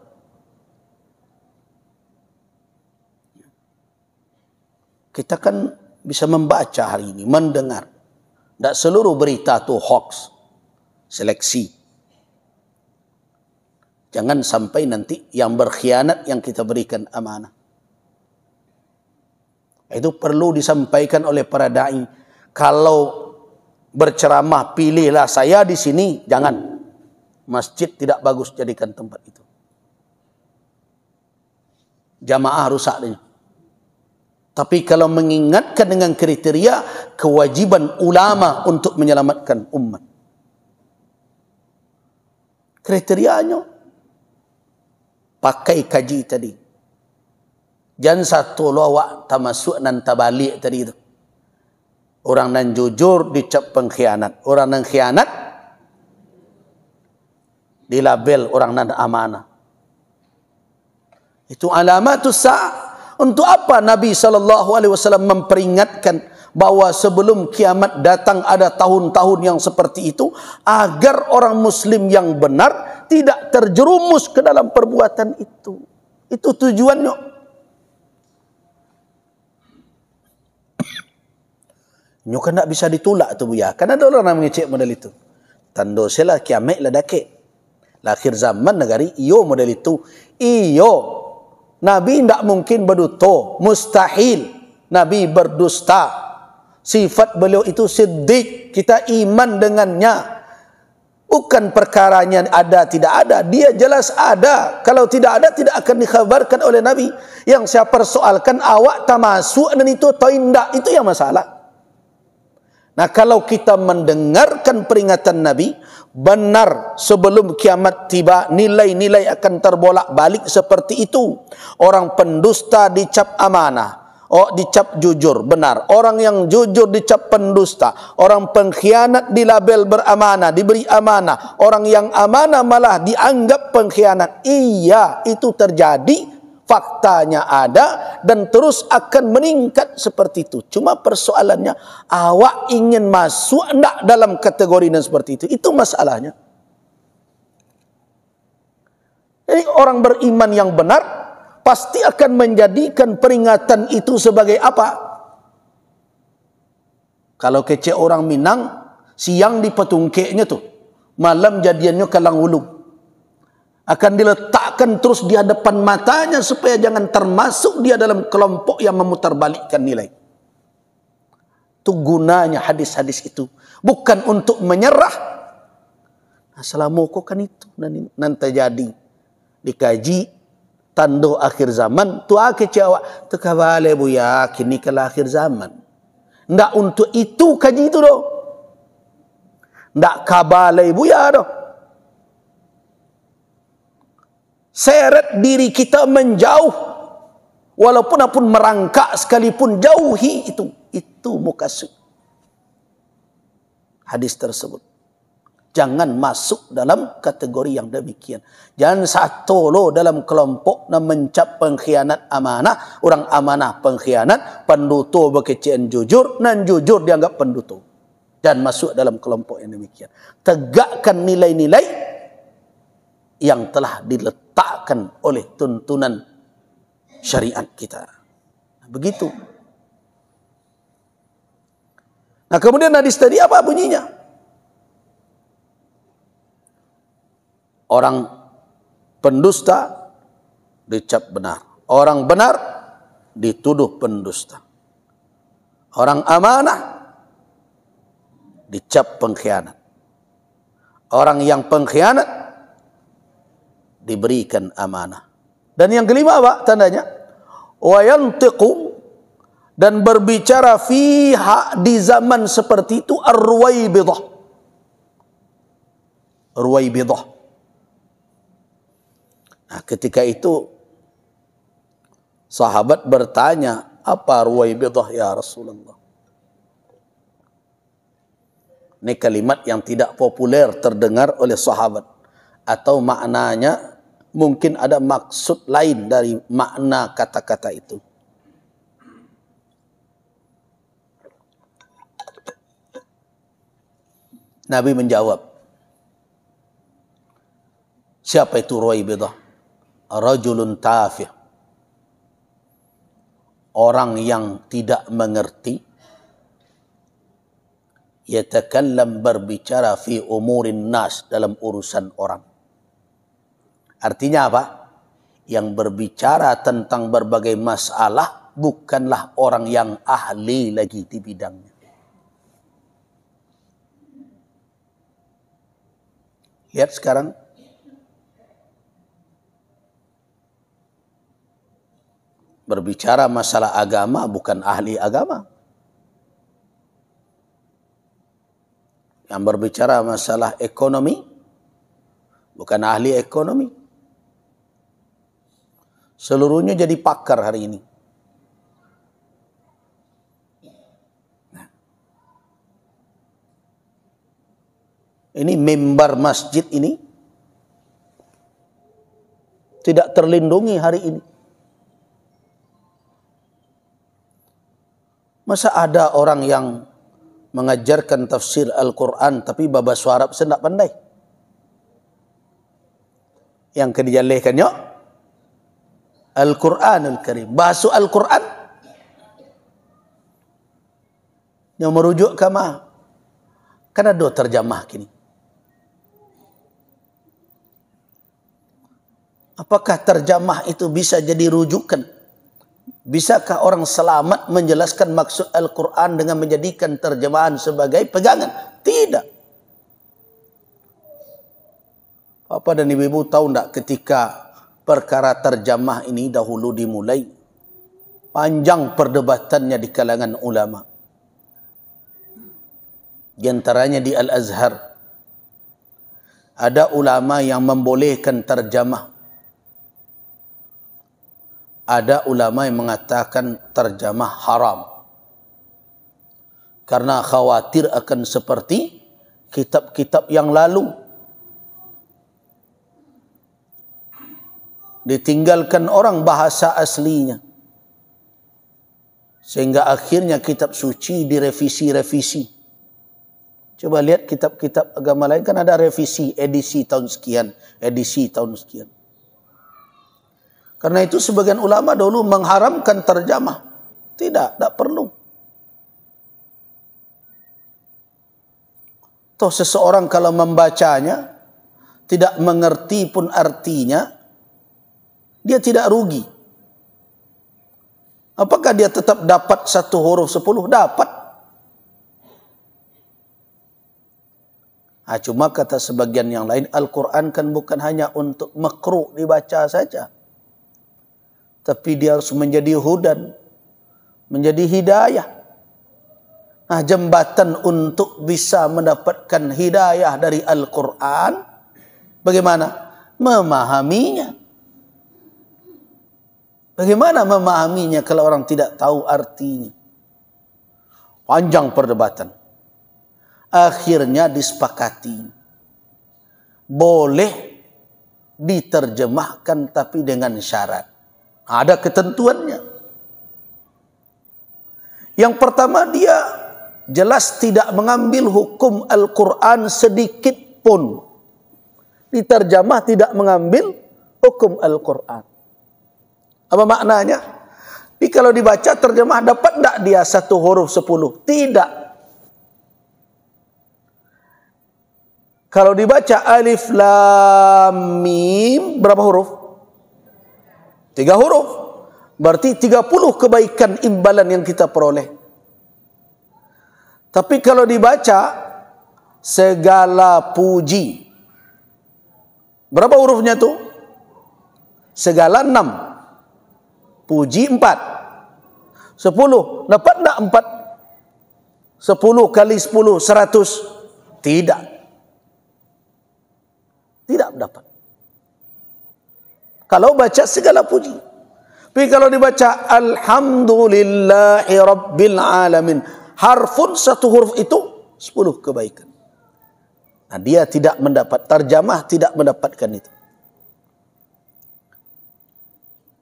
Kita kan bisa membaca hari ini, mendengar. Tidak seluruh berita itu hoax, seleksi. Jangan sampai nanti yang berkhianat yang kita berikan amanah. Itu perlu disampaikan oleh para dai. Kalau berceramah pilihlah saya di sini, jangan. Masjid tidak bagus jadikan tempat itu. Jamaah rusak dia. Tapi kalau mengingatkan dengan kriteria kewajiban ulama untuk menyelamatkan umat. Kriterianya pakai kaji tadi. Jangan satu lawak tamasuk nan tabalik tadi itu. Orang nan jujur dicap pengkhianat. Orang nan khianat dilabel orang nada amanah. Itu alamatus sa'ah. Untuk apa Nabi SAW memperingatkan bahwa sebelum kiamat datang ada tahun-tahun yang seperti itu agar orang muslim yang benar tidak terjerumus ke dalam perbuatan itu. Itu tujuannya. Nyo kan tak bisa ditulak tu buya. Kan ada orang yang mengecek model itu. Tando sela kiamat lah dakik lahir zaman negari iyo model itu. Iyo. Nabi tidak mungkin berduto. Mustahil. Nabi berdusta. Sifat beliau itu siddiq. Kita iman dengannya. Bukan perkaranya ada tidak ada. Dia jelas ada. Kalau tidak ada tidak akan dikhabarkan oleh Nabi. Yang saya persoalkan awak tak masuk dan itu atau tidak. Itu yang masalah. Nah kalau kita mendengarkan peringatan Nabi benar sebelum kiamat tiba nilai-nilai akan terbolak-balik seperti itu. Orang pendusta dicap amanah. Oh, dicap jujur, benar. Orang yang jujur dicap pendusta. Orang pengkhianat dilabel beramanah, diberi amanah. Orang yang amanah malah dianggap pengkhianat. Iya, itu terjadi faktanya ada dan terus akan meningkat seperti itu. Cuma persoalannya awak ingin masuk enggak dalam kategori dan seperti itu. Itu masalahnya. Jadi orang beriman yang benar pasti akan menjadikan peringatan itu sebagai apa? Kalau kece orang Minang, siang di petungkeknya tuh. Malam jadiannya kalang ulung akan diletakkan terus di hadapan matanya supaya jangan termasuk dia dalam kelompok yang memutarbalikkan nilai. Itu gunanya hadis-hadis itu. Bukan untuk menyerah. Assalamualaikum kan itu. Nanti jadi. Dikaji. Tando akhir zaman. Tua kecewa. Tekabale bu Kini nikah akhir zaman. Ndak untuk itu kaji itu doh. Ndak kabale bu ya doh. seret diri kita menjauh walaupun apun merangkak sekalipun jauhi itu itu mukasuk hadis tersebut jangan masuk dalam kategori yang demikian jangan satu lo dalam kelompok nak mencap pengkhianat amanah orang amanah pengkhianat penduto berkecian jujur nan jujur dianggap penduto dan masuk dalam kelompok yang demikian tegakkan nilai-nilai yang telah diletakkan oleh tuntunan syariat kita. Begitu. Nah kemudian hadis tadi apa bunyinya? Orang pendusta dicap benar. Orang benar dituduh pendusta. Orang amanah dicap pengkhianat. Orang yang pengkhianat diberikan amanah. Dan yang kelima apa tandanya? Wa yantiqu dan berbicara fiha di zaman seperti itu ar-ruwaibidah. Ruwaibidah. Nah, ketika itu sahabat bertanya, apa ruwaibidah ya Rasulullah? Ini kalimat yang tidak populer terdengar oleh sahabat atau maknanya mungkin ada maksud lain dari makna kata-kata itu. Nabi menjawab, siapa itu Ruwaibidah? Rajulun tafih. Orang yang tidak mengerti, yatakallam berbicara fi umurin nas dalam urusan orang. Artinya apa? Yang berbicara tentang berbagai masalah bukanlah orang yang ahli lagi di bidangnya. Lihat sekarang. Berbicara masalah agama bukan ahli agama. Yang berbicara masalah ekonomi bukan ahli ekonomi. Seluruhnya jadi pakar hari ini. Nah. Ini mimbar masjid ini tidak terlindungi hari ini. Masa ada orang yang mengajarkan tafsir Al-Quran tapi baba suarab pandai? Yang kedijalehkan yuk. Al-Quranul Karim. Bahasa Al-Quran yang merujuk kama karena do terjemah kini. Apakah terjemah itu bisa jadi rujukan? Bisakah orang selamat menjelaskan maksud Al-Quran dengan menjadikan terjemahan sebagai pegangan? Tidak. Papa dan ibu-ibu tahu tidak ketika perkara terjemah ini dahulu dimulai panjang perdebatannya di kalangan ulama di antaranya di Al-Azhar ada ulama yang membolehkan terjemah. ada ulama yang mengatakan terjemah haram karena khawatir akan seperti kitab-kitab yang lalu ditinggalkan orang bahasa aslinya sehingga akhirnya kitab suci direvisi-revisi coba lihat kitab-kitab agama lain kan ada revisi edisi tahun sekian edisi tahun sekian karena itu sebagian ulama dulu mengharamkan terjemah tidak tidak perlu toh seseorang kalau membacanya tidak mengerti pun artinya dia tidak rugi. Apakah dia tetap dapat satu huruf sepuluh? Dapat. Nah, cuma kata sebagian yang lain, Al-Quran kan bukan hanya untuk makruh dibaca saja. Tapi dia harus menjadi hudan. Menjadi hidayah. Nah jembatan untuk bisa mendapatkan hidayah dari Al-Quran. Bagaimana? Memahaminya. Bagaimana memahaminya kalau orang tidak tahu artinya? Panjang perdebatan. Akhirnya disepakati. Boleh diterjemahkan tapi dengan syarat. Ada ketentuannya. Yang pertama dia jelas tidak mengambil hukum Al-Quran sedikit pun. Diterjemah tidak mengambil hukum Al-Quran. Apa maknanya? Tapi kalau dibaca terjemah dapat tidak dia satu huruf sepuluh? Tidak. Kalau dibaca alif lam mim berapa huruf? Tiga huruf. Berarti puluh kebaikan imbalan yang kita peroleh. Tapi kalau dibaca segala puji. Berapa hurufnya tuh? Segala 6 puji empat. Sepuluh, dapat enggak empat? Sepuluh kali sepuluh, seratus. Tidak. Tidak dapat. Kalau baca segala puji. Tapi kalau dibaca Alhamdulillahi Rabbil Alamin. Harfun satu huruf itu sepuluh kebaikan. Nah, dia tidak mendapat terjemah, tidak mendapatkan itu.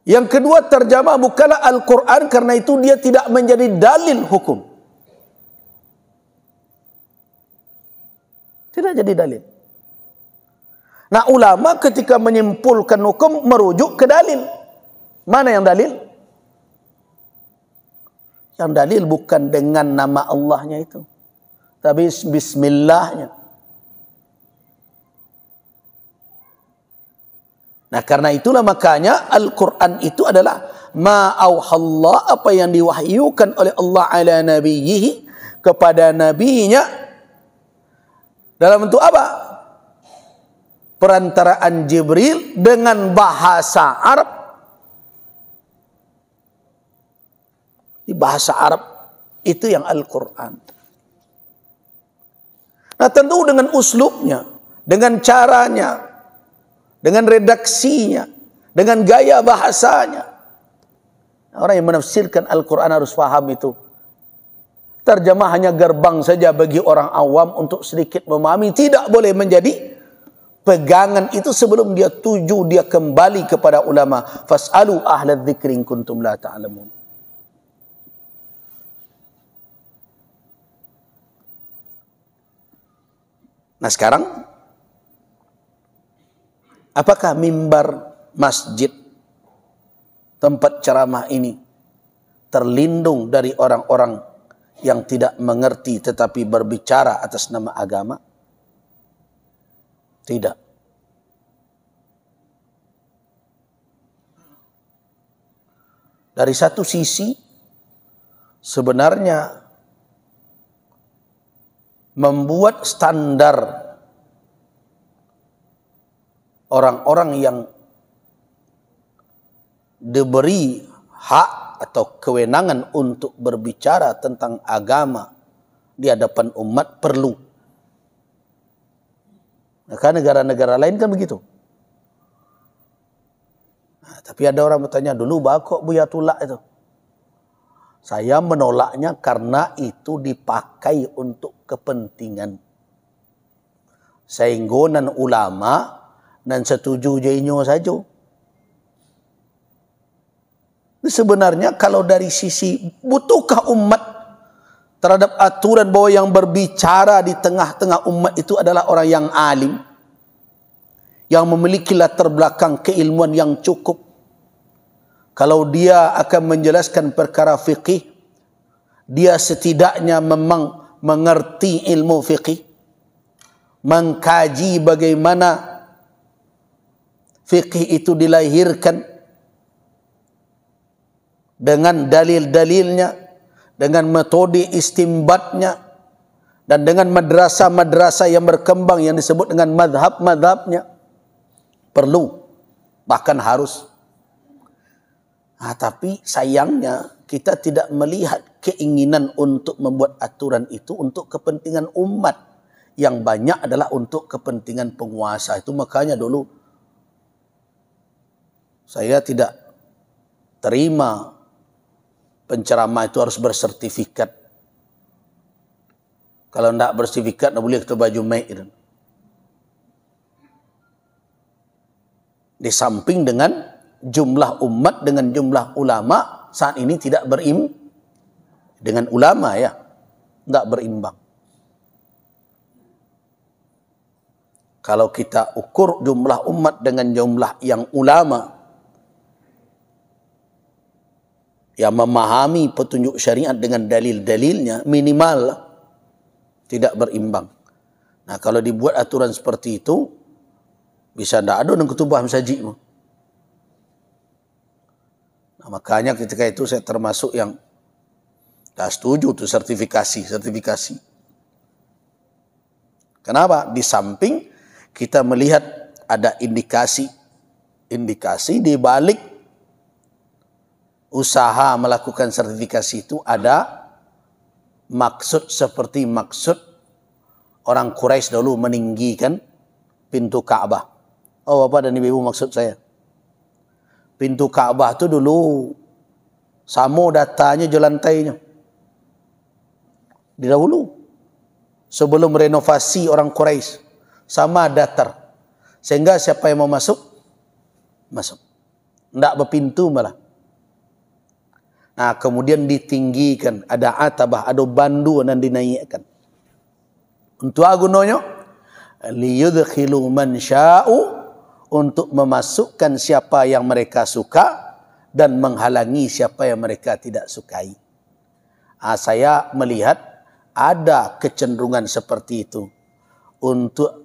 Yang kedua terjemah bukanlah Al-Quran karena itu dia tidak menjadi dalil hukum. Tidak jadi dalil. Nah ulama ketika menyimpulkan hukum merujuk ke dalil. Mana yang dalil? Yang dalil bukan dengan nama Allahnya itu. Tapi bismillahnya. Nah karena itulah makanya Al-Quran itu adalah Allah apa yang diwahyukan oleh Allah ala nabiyyihi kepada nabinya dalam bentuk apa? Perantaraan Jibril dengan bahasa Arab. Di bahasa Arab itu yang Al-Quran. Nah tentu dengan uslubnya, dengan caranya, dengan redaksinya, dengan gaya bahasanya. Orang yang menafsirkan Al-Quran harus faham itu. Terjemahannya gerbang saja bagi orang awam untuk sedikit memahami. Tidak boleh menjadi pegangan itu sebelum dia tuju dia kembali kepada ulama fasalu ahla dzikri kuntum la Nah sekarang Apakah mimbar masjid tempat ceramah ini terlindung dari orang-orang yang tidak mengerti tetapi berbicara atas nama agama? Tidak. Dari satu sisi, sebenarnya membuat standar orang-orang yang diberi hak atau kewenangan untuk berbicara tentang agama di hadapan umat perlu. Maka negara-negara lain kan begitu. Nah, tapi ada orang bertanya dulu bakok Buya Tulak itu. Saya menolaknya karena itu dipakai untuk kepentingan. Sehinggonan ulama' dan setuju jainyo saja. Sebenarnya kalau dari sisi butuhkah umat terhadap aturan bahwa yang berbicara di tengah-tengah umat itu adalah orang yang alim. Yang memiliki latar belakang keilmuan yang cukup. Kalau dia akan menjelaskan perkara fikih, dia setidaknya memang mengerti ilmu fikih. Mengkaji bagaimana Fikih itu dilahirkan dengan dalil-dalilnya, dengan metode istimbatnya, dan dengan madrasah-madrasah yang berkembang yang disebut dengan madhab-madhabnya. Perlu, bahkan harus. Nah, tapi sayangnya kita tidak melihat keinginan untuk membuat aturan itu untuk kepentingan umat. Yang banyak adalah untuk kepentingan penguasa. Itu makanya dulu saya tidak terima penceramah itu harus bersertifikat. Kalau tidak bersertifikat, tidak boleh kita baju mair. Di samping dengan jumlah umat dengan jumlah ulama saat ini tidak berim dengan ulama ya tidak berimbang kalau kita ukur jumlah umat dengan jumlah yang ulama yang memahami petunjuk syariat dengan dalil-dalilnya minimal tidak berimbang. Nah kalau dibuat aturan seperti itu bisa tidak ada dan ketubah masajidmu. Nah, makanya ketika itu saya termasuk yang tak setuju tuh sertifikasi, sertifikasi. Kenapa? Di samping kita melihat ada indikasi, indikasi di balik usaha melakukan sertifikasi itu ada maksud seperti maksud orang Quraisy dulu meninggikan pintu Ka'bah. Oh Bapak dan Ibu maksud saya. Pintu Ka'bah itu dulu sama datanya jelantainya. Di dahulu sebelum renovasi orang Quraisy sama datar. Sehingga siapa yang mau masuk masuk. Tidak berpintu malah. Nah, kemudian ditinggikan. Ada atabah, ada bandu dan dinaikkan. Untuk agunonyo, liyudkhilu man sya'u untuk memasukkan siapa yang mereka suka dan menghalangi siapa yang mereka tidak sukai. Nah, saya melihat ada kecenderungan seperti itu untuk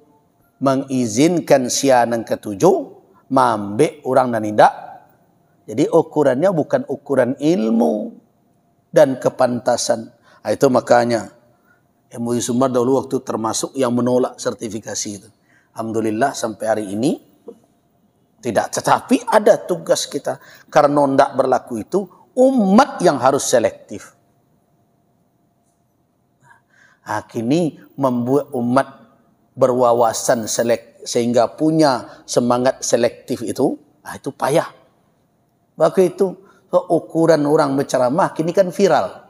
mengizinkan sianang ketujuh mambek orang dan tidak jadi ukurannya bukan ukuran ilmu dan kepantasan. Nah, itu makanya MUI Sumbar dahulu waktu termasuk yang menolak sertifikasi itu. Alhamdulillah sampai hari ini tidak. Tetapi ada tugas kita. Karena tidak berlaku itu umat yang harus selektif. Nah, kini membuat umat berwawasan selek, sehingga punya semangat selektif itu, nah itu payah. Waktu itu oh, ukuran orang berceramah kini kan viral.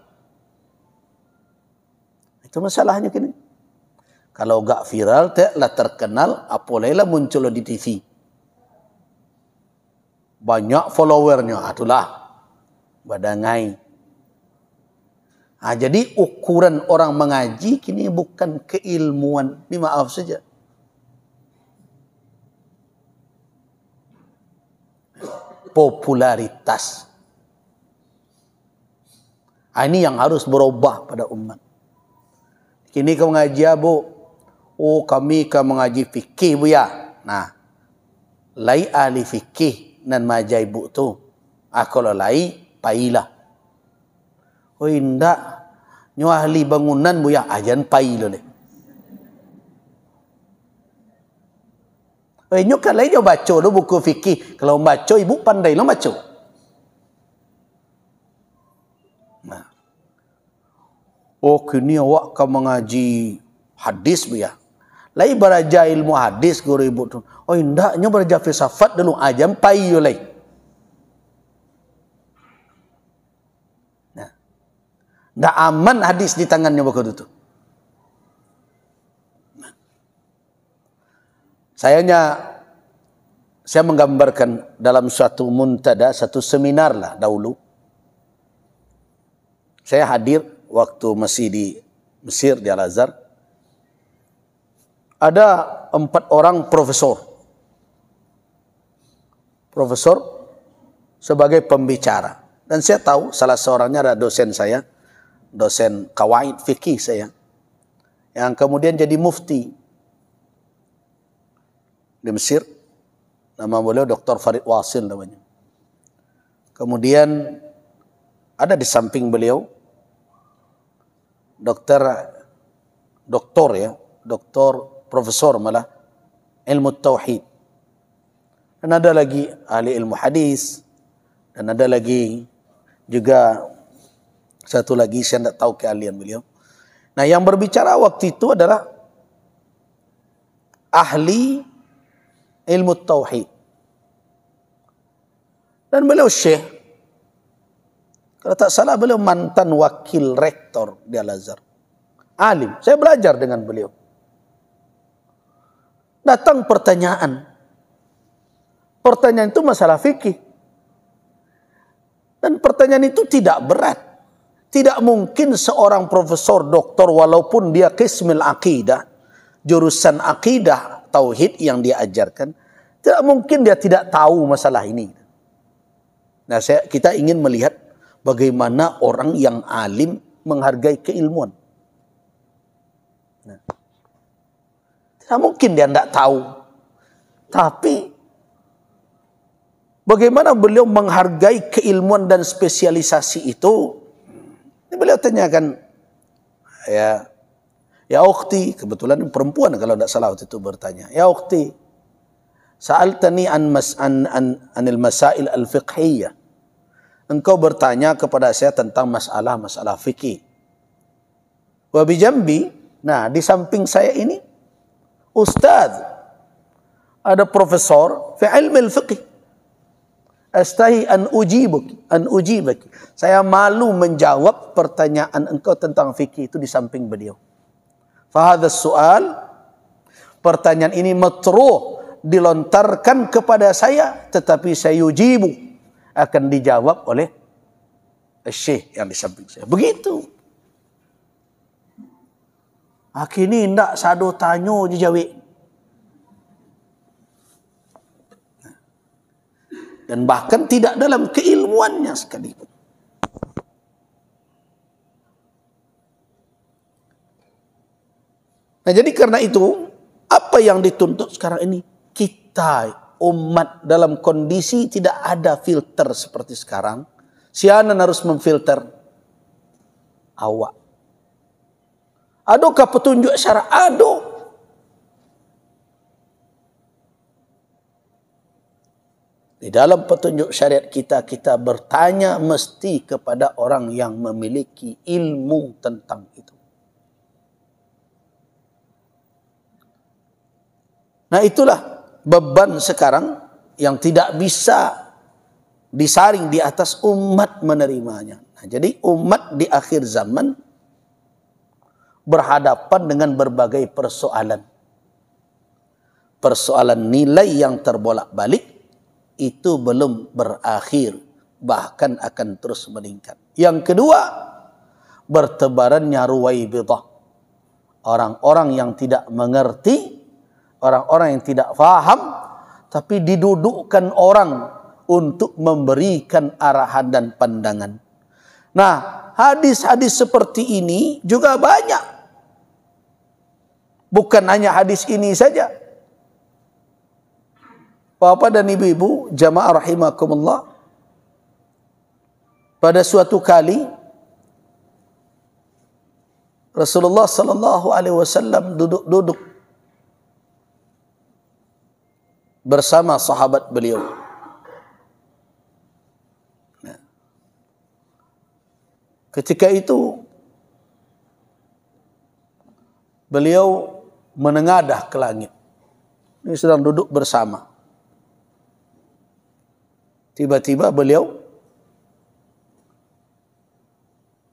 Itu masalahnya kini. Kalau gak viral, tidaklah terkenal, apalailah muncul di TV. Banyak followernya, itulah. Badangai. Nah, jadi ukuran orang mengaji kini bukan keilmuan. Ini maaf saja. popularitas. Ah, ini yang harus berubah pada umat. Kini kau mengaji ah, bu. Oh kami kau mengaji fikih bu ya. Nah. Lai ahli fikih dan majai bu tu. Aku ah, lai pailah. Oh indah. Nyuh ahli bangunan bu ya. Ajan ah, pailah ni. Nyoka lấy nyo baca do buku fikih. Kalau baca ibu pandai lo baca. Nah. Oh kini awak kau mengaji hadis ya. Lai beraja ilmu hadis guru ibu tu. Oh indahnya beraja filsafat dulu ajam payu lai. Nah. Dah aman hadis di tangannya buku itu. Sayanya saya menggambarkan dalam suatu muntada, satu seminar lah dahulu. Saya hadir waktu masih di Mesir, di Al-Azhar. Ada empat orang profesor. Profesor sebagai pembicara. Dan saya tahu salah seorangnya ada dosen saya. Dosen kawaid fikih saya. Yang kemudian jadi mufti di Mesir. Nama beliau Dr. Farid Wasil namanya. Kemudian ada di samping beliau dokter doktor ya, doktor profesor malah ilmu tauhid. Dan ada lagi ahli ilmu hadis dan ada lagi juga satu lagi saya tidak tahu keahlian beliau. Nah, yang berbicara waktu itu adalah ahli ilmu tauhid. Dan beliau syekh. Kalau tak salah beliau mantan wakil rektor di Al-Azhar. Alim. Saya belajar dengan beliau. Datang pertanyaan. Pertanyaan itu masalah fikih. Dan pertanyaan itu tidak berat. Tidak mungkin seorang profesor, doktor, walaupun dia kismil akidah, jurusan akidah, tauhid yang dia ajarkan, tidak mungkin dia tidak tahu masalah ini. Nah, saya, kita ingin melihat bagaimana orang yang alim menghargai keilmuan. Nah, tidak mungkin dia tidak tahu, tapi bagaimana beliau menghargai keilmuan dan spesialisasi itu? Ini beliau tanyakan, ya Ya ukti, kebetulan perempuan kalau tidak salah waktu itu bertanya. Ya ukti, sa'altani an mas an, an anil masail al fiqhiyah. Engkau bertanya kepada saya tentang masalah-masalah fikih. Wa bijambi, nah di samping saya ini ustaz ada profesor fi ilmi al fiqh. Astahi an ujibuk, an ujibak. Saya malu menjawab pertanyaan engkau tentang fikih itu di samping beliau. Fahadha soal pertanyaan ini matruh dilontarkan kepada saya tetapi saya yujibu akan dijawab oleh syekh yang di samping saya. Begitu. Akhirnya ndak sadu tanya je jawi. Dan bahkan tidak dalam keilmuannya sekalipun. Nah jadi karena itu apa yang dituntut sekarang ini kita umat dalam kondisi tidak ada filter seperti sekarang. Sianan harus memfilter awak. Adakah petunjuk syarat? Ada. Di dalam petunjuk syariat kita, kita bertanya mesti kepada orang yang memiliki ilmu tentang itu. Nah itulah beban sekarang yang tidak bisa disaring di atas umat menerimanya. Nah, jadi umat di akhir zaman berhadapan dengan berbagai persoalan. Persoalan nilai yang terbolak-balik itu belum berakhir, bahkan akan terus meningkat. Yang kedua, bertebarannya ruwaibidah. Orang-orang yang tidak mengerti orang-orang yang tidak faham tapi didudukkan orang untuk memberikan arahan dan pandangan. Nah, hadis-hadis seperti ini juga banyak. Bukan hanya hadis ini saja. Bapak dan ibu-ibu, jamaah rahimakumullah. Pada suatu kali Rasulullah sallallahu alaihi wasallam duduk-duduk bersama sahabat beliau. Ya. Ketika itu beliau menengadah ke langit. Ini sedang duduk bersama. Tiba-tiba beliau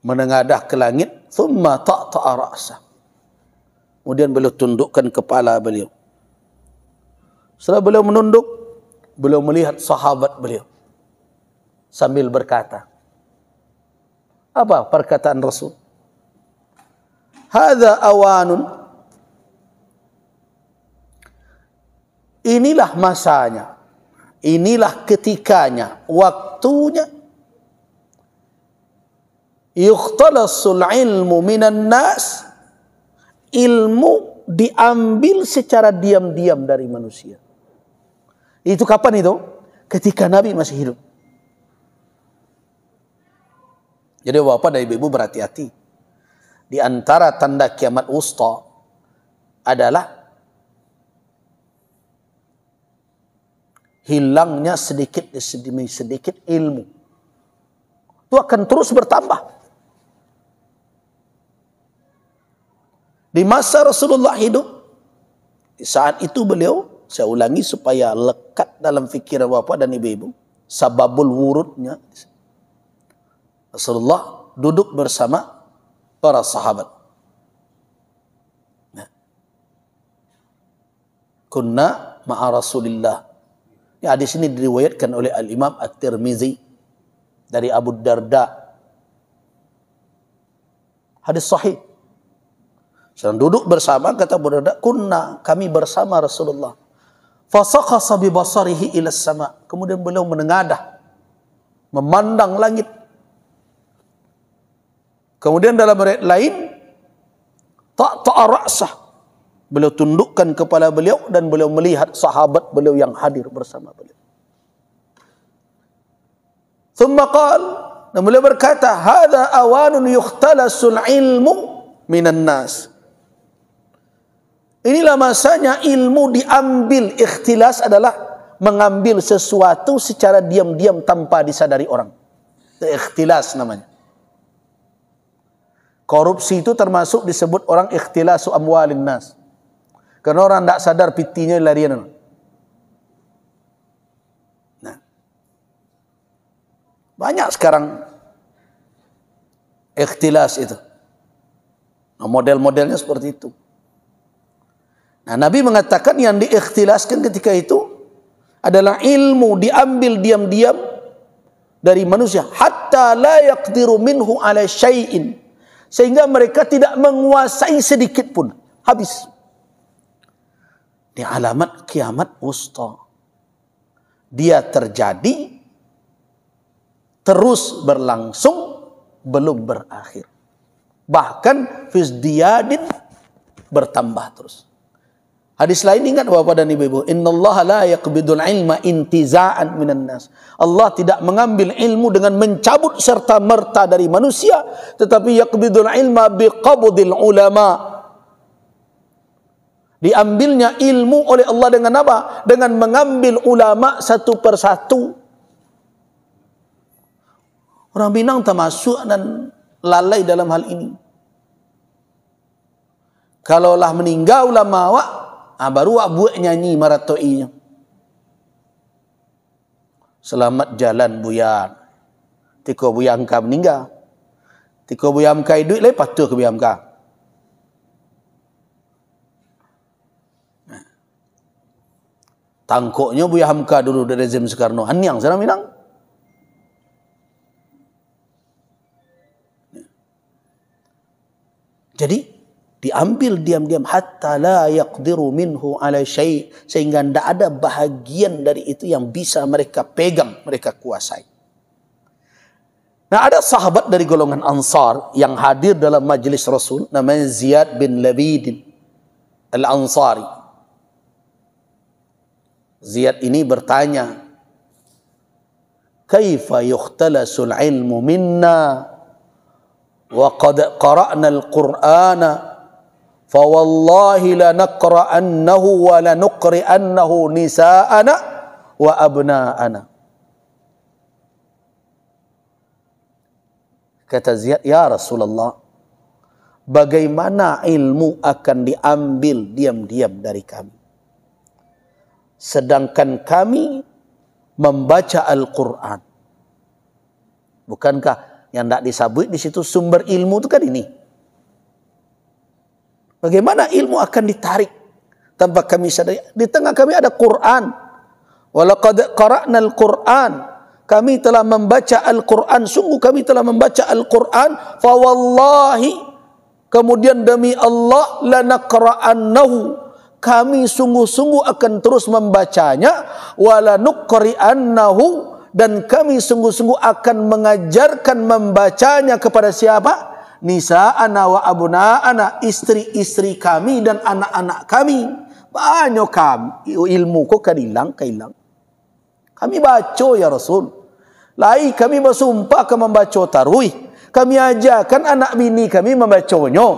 menengadah ke langit, thumma ta'ta'a ra'sa. Kemudian beliau tundukkan kepala beliau. Setelah beliau menunduk, beliau melihat sahabat beliau sambil berkata, apa perkataan Rasul? Hada awanun Inilah masanya. Inilah ketikanya, waktunya. Yukhtalasul ilmu minan nas. Ilmu diambil secara diam-diam dari manusia. Itu kapan itu? Ketika Nabi masih hidup. Jadi bapak dan ibu berhati-hati. Di antara tanda kiamat usta adalah hilangnya sedikit demi sedikit ilmu. Itu akan terus bertambah. Di masa Rasulullah hidup, di saat itu beliau saya ulangi supaya lekat dalam fikiran bapak dan ibu-ibu. Sababul wurudnya. Rasulullah duduk bersama para sahabat. Nah. Kunna ma'a Rasulillah. Ya, di sini diriwayatkan oleh Al-Imam At-Tirmizi dari Abu Darda. Hadis sahih. Sedang duduk bersama kata Abu Darda, "Kunna, kami bersama Rasulullah." Fasakhasa bi basarihi ila sama. Kemudian beliau menengadah memandang langit. Kemudian dalam riwayat lain tak ta'arasah. Beliau tundukkan kepala beliau dan beliau melihat sahabat beliau yang hadir bersama beliau. Thumma qal, dan beliau berkata, "Hada awanun yuhtalasul ilmu minan nas." Inilah masanya ilmu diambil. Ikhtilas adalah mengambil sesuatu secara diam-diam tanpa disadari orang. Itu ikhtilas namanya. Korupsi itu termasuk disebut orang ikhtilas amwalin nas. Karena orang tidak sadar pitinya larian. Nah. Banyak sekarang ikhtilas itu. Nah, model-modelnya seperti itu. Nah, Nabi mengatakan yang diikhtilaskan ketika itu adalah ilmu diambil diam-diam dari manusia hatta la yaqdiru minhu ala syai'in sehingga mereka tidak menguasai sedikit pun habis di alamat kiamat usta dia terjadi terus berlangsung belum berakhir bahkan fisdiyadin bertambah terus Hadis lain ingat Bapak dan Ibu-ibu, innallaha la yaqbidul ilma intiza'an minan nas. Allah tidak mengambil ilmu dengan mencabut serta merta dari manusia, tetapi yaqbidul ilma biqabdil ulama. Diambilnya ilmu oleh Allah dengan apa? Dengan mengambil ulama satu persatu. Orang Minang termasuk dan lalai dalam hal ini. Kalaulah meninggal ulama awak, ha, baru awak buat nyanyi Maratoi. E Selamat jalan buyan. Tiko buyan kau meninggal. Tiko buyan kau hidup lain patuh ke buyan kau. Ha. Tangkoknya Buya Hamka dulu dari rezim Soekarno. Hanyang sana minang. Ha. Jadi, diambil diam-diam hatta la yaqdiru minhu ala syai sehingga tidak ada bahagian dari itu yang bisa mereka pegang, mereka kuasai. Nah ada sahabat dari golongan Ansar yang hadir dalam majelis Rasul namanya Ziyad bin Labidin Al-Ansari. Ziyad ini bertanya, "Kaifa yukhtalasul ilmu minna wa qad qara'na al-Qur'ana?" فوالله لنقرأنه ولنقرئنه نساءنا وأبناءنا Kata Ziyad, ya Rasulullah, bagaimana ilmu akan diambil diam-diam dari kami? Sedangkan kami membaca Al-Quran. Bukankah yang tidak disabui di situ sumber ilmu itu kan ini? Bagaimana ilmu akan ditarik tanpa kami sadari? Di tengah kami ada Quran. Walaqad al Quran. Kami telah membaca Al-Quran. Sungguh kami telah membaca Al-Quran. Fawallahi. Kemudian demi Allah lanakra'annahu kami sungguh-sungguh akan terus membacanya wala nuqri'annahu dan kami sungguh-sungguh akan mengajarkan membacanya kepada siapa? Nisa, nisa'ana wa abuna'ana istri-istri kami dan anak-anak kami banyak kami ilmu kok kan kailang. Kan kami baca ya Rasul lai kami bersumpah ke membaca taruih kami ajarkan anak bini kami membacanya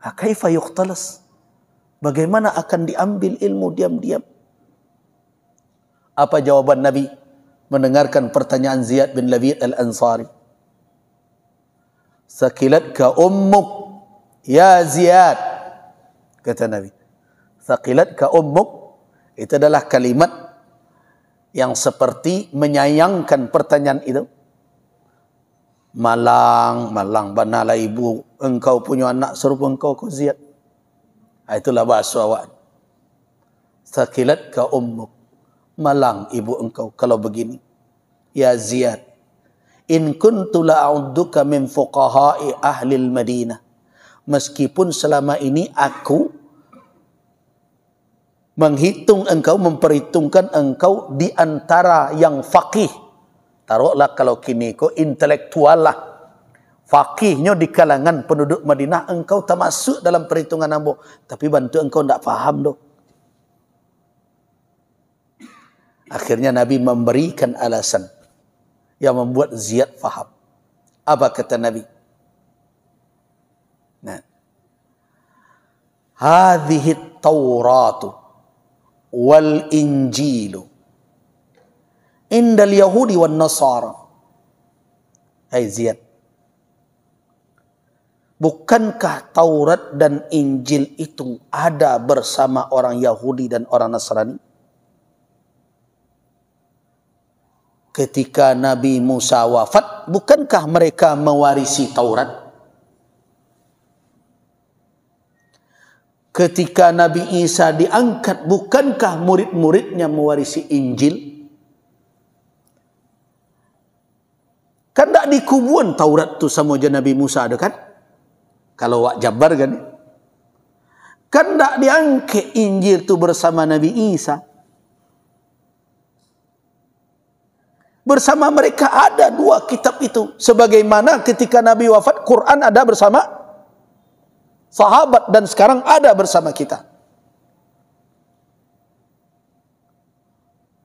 ha kaifa yuqtalas bagaimana akan diambil ilmu diam-diam apa jawaban Nabi mendengarkan pertanyaan Ziyad bin Labid al-Ansari Thaqilatka ummuk ya Ziyad. Kata Nabi. Thaqilatka ummuk. Itu adalah kalimat yang seperti menyayangkan pertanyaan itu. Malang, malang. Banalah ibu. Engkau punya anak serupa engkau ke Ziyad. Ha, itulah bahasa awak. Thaqilatka ummuk. Malang ibu engkau kalau begini. Ya Ziyad. In kuntu la'udduka min fuqaha'i ahlil Madinah. Meskipun selama ini aku menghitung engkau, memperhitungkan engkau di antara yang faqih. Taruhlah kalau kini kau intelektual lah. Fakihnya di kalangan penduduk Madinah engkau tak masuk dalam perhitungan ambo. Tapi bantu engkau tak faham doh. Akhirnya Nabi memberikan alasan yang membuat Ziyad faham. Apa kata Nabi? Nah. Hadhihi Tauratu wal Injilu indal Yahudi wal Nasara. Hai Ziyad. Bukankah Taurat dan Injil itu ada bersama orang Yahudi dan orang Nasrani? ketika Nabi Musa wafat, bukankah mereka mewarisi Taurat? Ketika Nabi Isa diangkat, bukankah murid-muridnya mewarisi Injil? Kan tak dikubuan Taurat tu sama je Nabi Musa ada kan? Kalau wak jabar kan? Kan tak diangkat Injil tu bersama Nabi Isa. Bersama mereka ada dua kitab itu. Sebagaimana ketika Nabi wafat, Quran ada bersama sahabat dan sekarang ada bersama kita.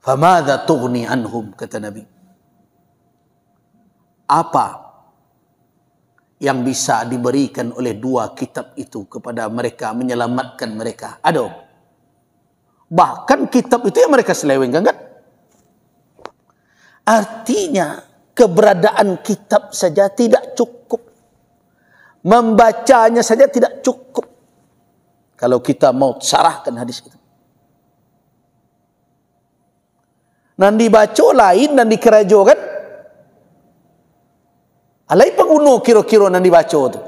Famada tughni anhum kata Nabi. Apa yang bisa diberikan oleh dua kitab itu kepada mereka menyelamatkan mereka? aduh Bahkan kitab itu yang mereka selewengkan kan? Artinya keberadaan kitab saja tidak cukup. Membacanya saja tidak cukup. Kalau kita mau sarahkan hadis itu. Nanti dibaca lain dan dikerajokan. Alai pengguna kira-kira dan dibaca itu.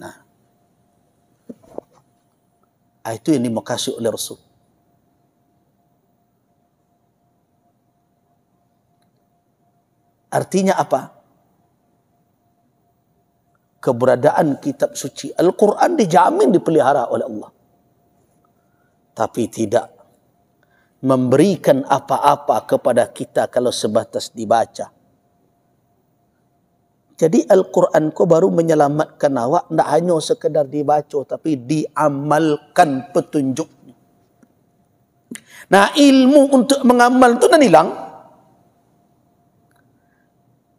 Nah. Ah, itu yang dimakasih oleh Rasul. Artinya apa? Keberadaan kitab suci Al-Quran dijamin dipelihara oleh Allah. Tapi tidak memberikan apa-apa kepada kita kalau sebatas dibaca. Jadi Al-Quran kau baru menyelamatkan awak tidak hanya sekedar dibaca tapi diamalkan petunjuknya. Nah ilmu untuk mengamal itu tidak hilang.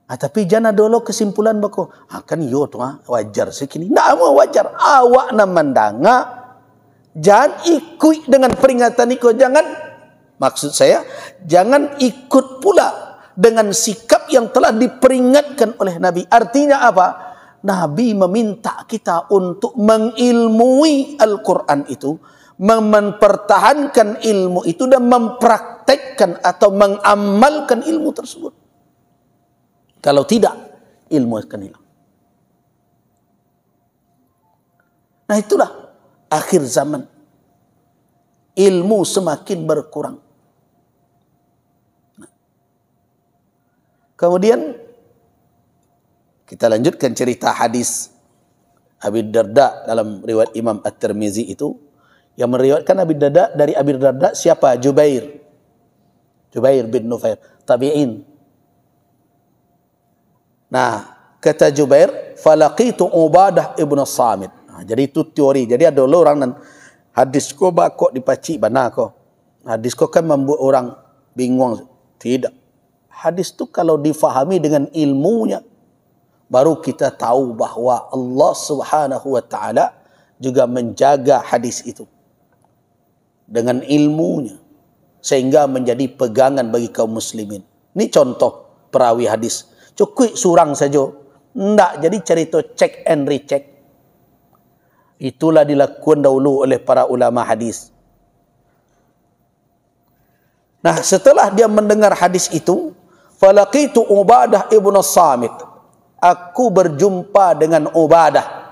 Ah, tapi jana dulu kesimpulan bako akan ah, kan yo ah, wajar sekini. nak mau wajar awak na mandanga jangan ikut dengan peringatan iko jangan maksud saya jangan ikut pula dengan sikap yang telah diperingatkan oleh Nabi. Artinya apa? Nabi meminta kita untuk mengilmui Al-Quran itu, mempertahankan ilmu itu dan mempraktekkan atau mengamalkan ilmu tersebut. Kalau tidak, ilmu akan hilang. Nah itulah akhir zaman. Ilmu semakin berkurang. Nah. Kemudian kita lanjutkan cerita hadis Abi Darda dalam riwayat Imam At-Tirmizi itu yang meriwayatkan Abi Darda dari Abi Darda siapa? Jubair. Jubair bin Nufair, tabi'in Nah, kata Jubair, falaqitu Ubadah ibn Samit. Nah, jadi itu teori. Jadi ada orang dan hadis ko bakok dipaci bana ko. Hadis ko kan membuat orang bingung. Tidak. Hadis tu kalau difahami dengan ilmunya baru kita tahu bahawa Allah Subhanahu wa taala juga menjaga hadis itu dengan ilmunya sehingga menjadi pegangan bagi kaum muslimin. Ini contoh perawi hadis. Cukup surang saja. Tidak jadi cerita check and recheck. Itulah dilakukan dahulu oleh para ulama hadis. Nah, setelah dia mendengar hadis itu, falaqitu Ubadah ibn Samit. Aku berjumpa dengan Ubadah.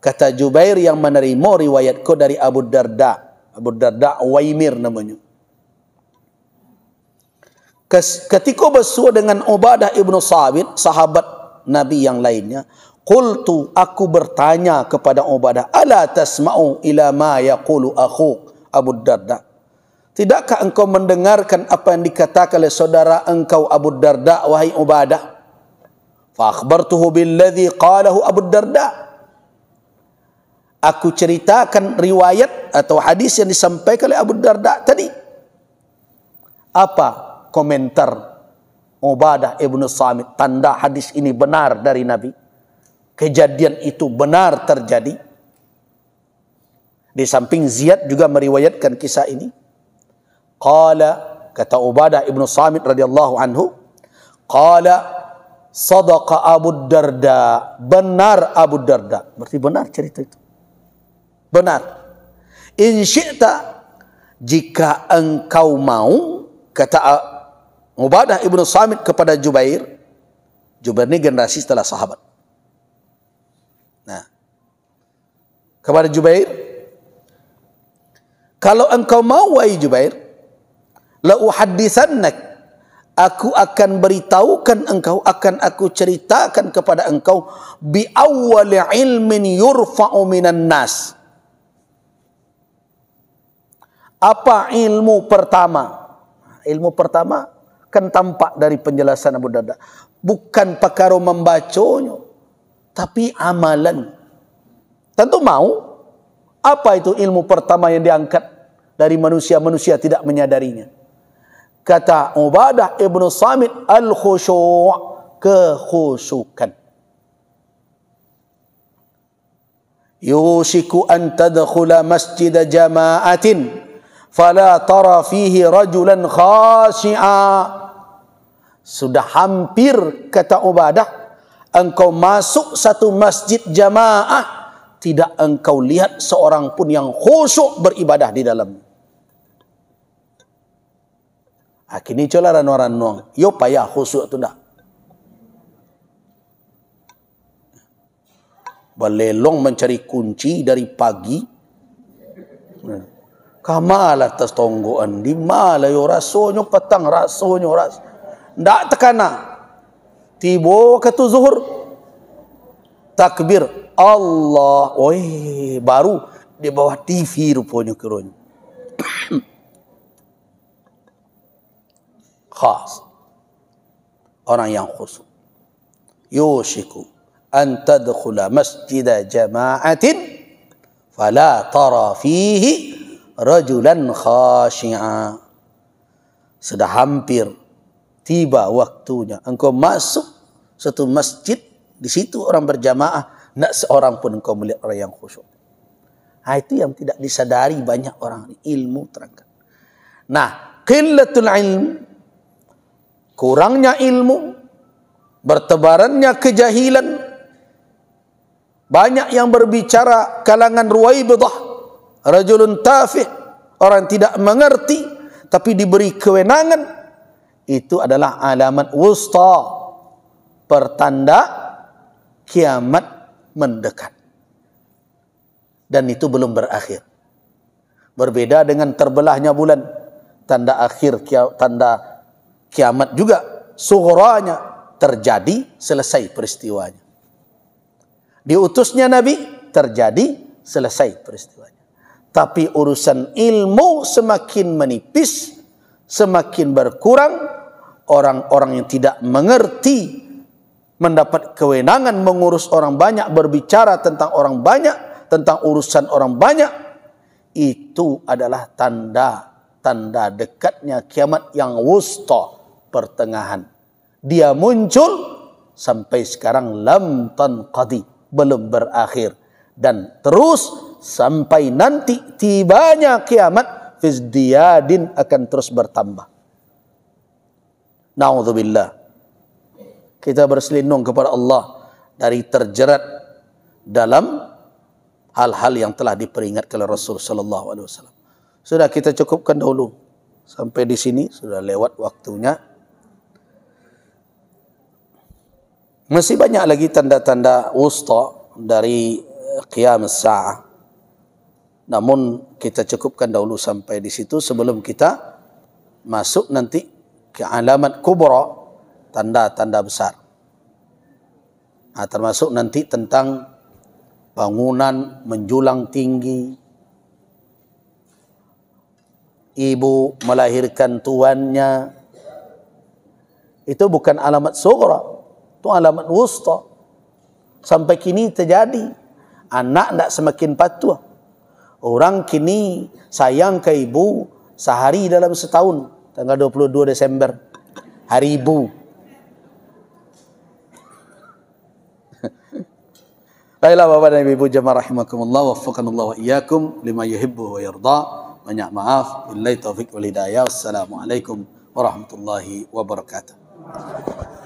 Kata Jubair yang menerima riwayatku dari Abu Darda. Abu Darda Waimir namanya. ketika bersua dengan Ubadah ibnu Sabit, sahabat Nabi yang lainnya, Qultu aku bertanya kepada Ubadah, "Ala tasma'u ila ma yaqulu akhu Abu Darda?" Tidakkah engkau mendengarkan apa yang dikatakan oleh saudara engkau Abu Darda wahai Ubadah? Fa akhbartuhu billadhi qalahu Abu Darda. Aku ceritakan riwayat atau hadis yang disampaikan oleh Abu Darda tadi. Apa komentar Ubadah Ibnu Samit tanda hadis ini benar dari Nabi kejadian itu benar terjadi di samping Ziyad juga meriwayatkan kisah ini qala kata Ubadah Ibnu Samit radhiyallahu anhu qala Sadaqa Abu Darda. Benar Abu Darda. Berarti benar cerita itu. Benar. Allah Jika engkau mau. Kata Ubadah ibnu Samit kepada Jubair. Jubair ini generasi setelah sahabat. Nah, kepada Jubair, kalau engkau mau wahai Jubair, la uhaditsannak aku akan beritahukan engkau akan aku ceritakan kepada engkau bi awwali ilmin yurfa'u minan nas apa ilmu pertama ilmu pertama Kan tampak dari penjelasan Abu Darda. Bukan pakaro membaconya, Tapi amalan. Tentu mau. Apa itu ilmu pertama yang diangkat dari manusia-manusia tidak menyadarinya. Kata Ubadah Ibn Samit Al-Khushu' Kekhusukan. Yusiku an tadkhula masjid jama'atin fala tara fihi rajulan khashi'a sudah hampir kata Ubadah engkau masuk satu masjid jamaah tidak engkau lihat seorang pun yang khusyuk beribadah di dalam. Akini ah, cola orang nuang. Yo payah khusyuk tu dah. Berlelong mencari kunci dari pagi. Hmm. Kamal atas tonggoan. Di mana yo rasonyo petang rasonyo ras. Ndak tekana. Tibo ke tu zuhur. Takbir Allah. Oi, baru di bawah TV rupanya kiron. Khas. Orang yang khusus. Yoshiku. أن masjidah jamaatin, جماعة فلا ترى فيه rajulan khasyi'a. Sudah hampir tiba waktunya. Engkau masuk satu masjid, di situ orang berjamaah, tidak seorang pun engkau melihat orang yang khusyuk. Nah, itu yang tidak disadari banyak orang. Ilmu terangkat. Nah, qillatul ilm, kurangnya ilmu, bertebarannya kejahilan, banyak yang berbicara kalangan ruwaibidah rajulun tafi orang tidak mengerti tapi diberi kewenangan itu adalah alamat wusta pertanda kiamat mendekat dan itu belum berakhir berbeda dengan terbelahnya bulan tanda akhir tanda kiamat juga sughuranya terjadi selesai peristiwanya diutusnya nabi terjadi selesai peristiwa tapi urusan ilmu semakin menipis, semakin berkurang. Orang-orang yang tidak mengerti mendapat kewenangan mengurus orang banyak, berbicara tentang orang banyak, tentang urusan orang banyak. Itu adalah tanda tanda dekatnya kiamat yang wusta pertengahan. Dia muncul sampai sekarang lam tanqadi belum berakhir dan terus sampai nanti tibanya kiamat fizdiyadin akan terus bertambah. Nauzubillah. Kita berselindung kepada Allah dari terjerat dalam hal-hal yang telah diperingatkan oleh Rasul sallallahu alaihi wasallam. Sudah kita cukupkan dahulu. Sampai di sini sudah lewat waktunya. Masih banyak lagi tanda-tanda wusta dari qiyam as-sa'ah. Namun kita cukupkan dahulu sampai di situ sebelum kita masuk nanti ke alamat kubra, tanda-tanda besar. Nah, termasuk nanti tentang bangunan menjulang tinggi, ibu melahirkan tuannya. Itu bukan alamat sugra, itu alamat wusta. Sampai kini terjadi. Anak tidak semakin patuh. Orang kini sayang ke ibu sehari dalam setahun. Tanggal 22 Desember. Hari ibu. Baiklah Bapak dan Ibu jemaah rahimakumullah wafaqanallah wa iyyakum lima yuhibbu wa yarda. Banyak maaf. Billahi taufik wal hidayah. Wassalamualaikum warahmatullahi wabarakatuh.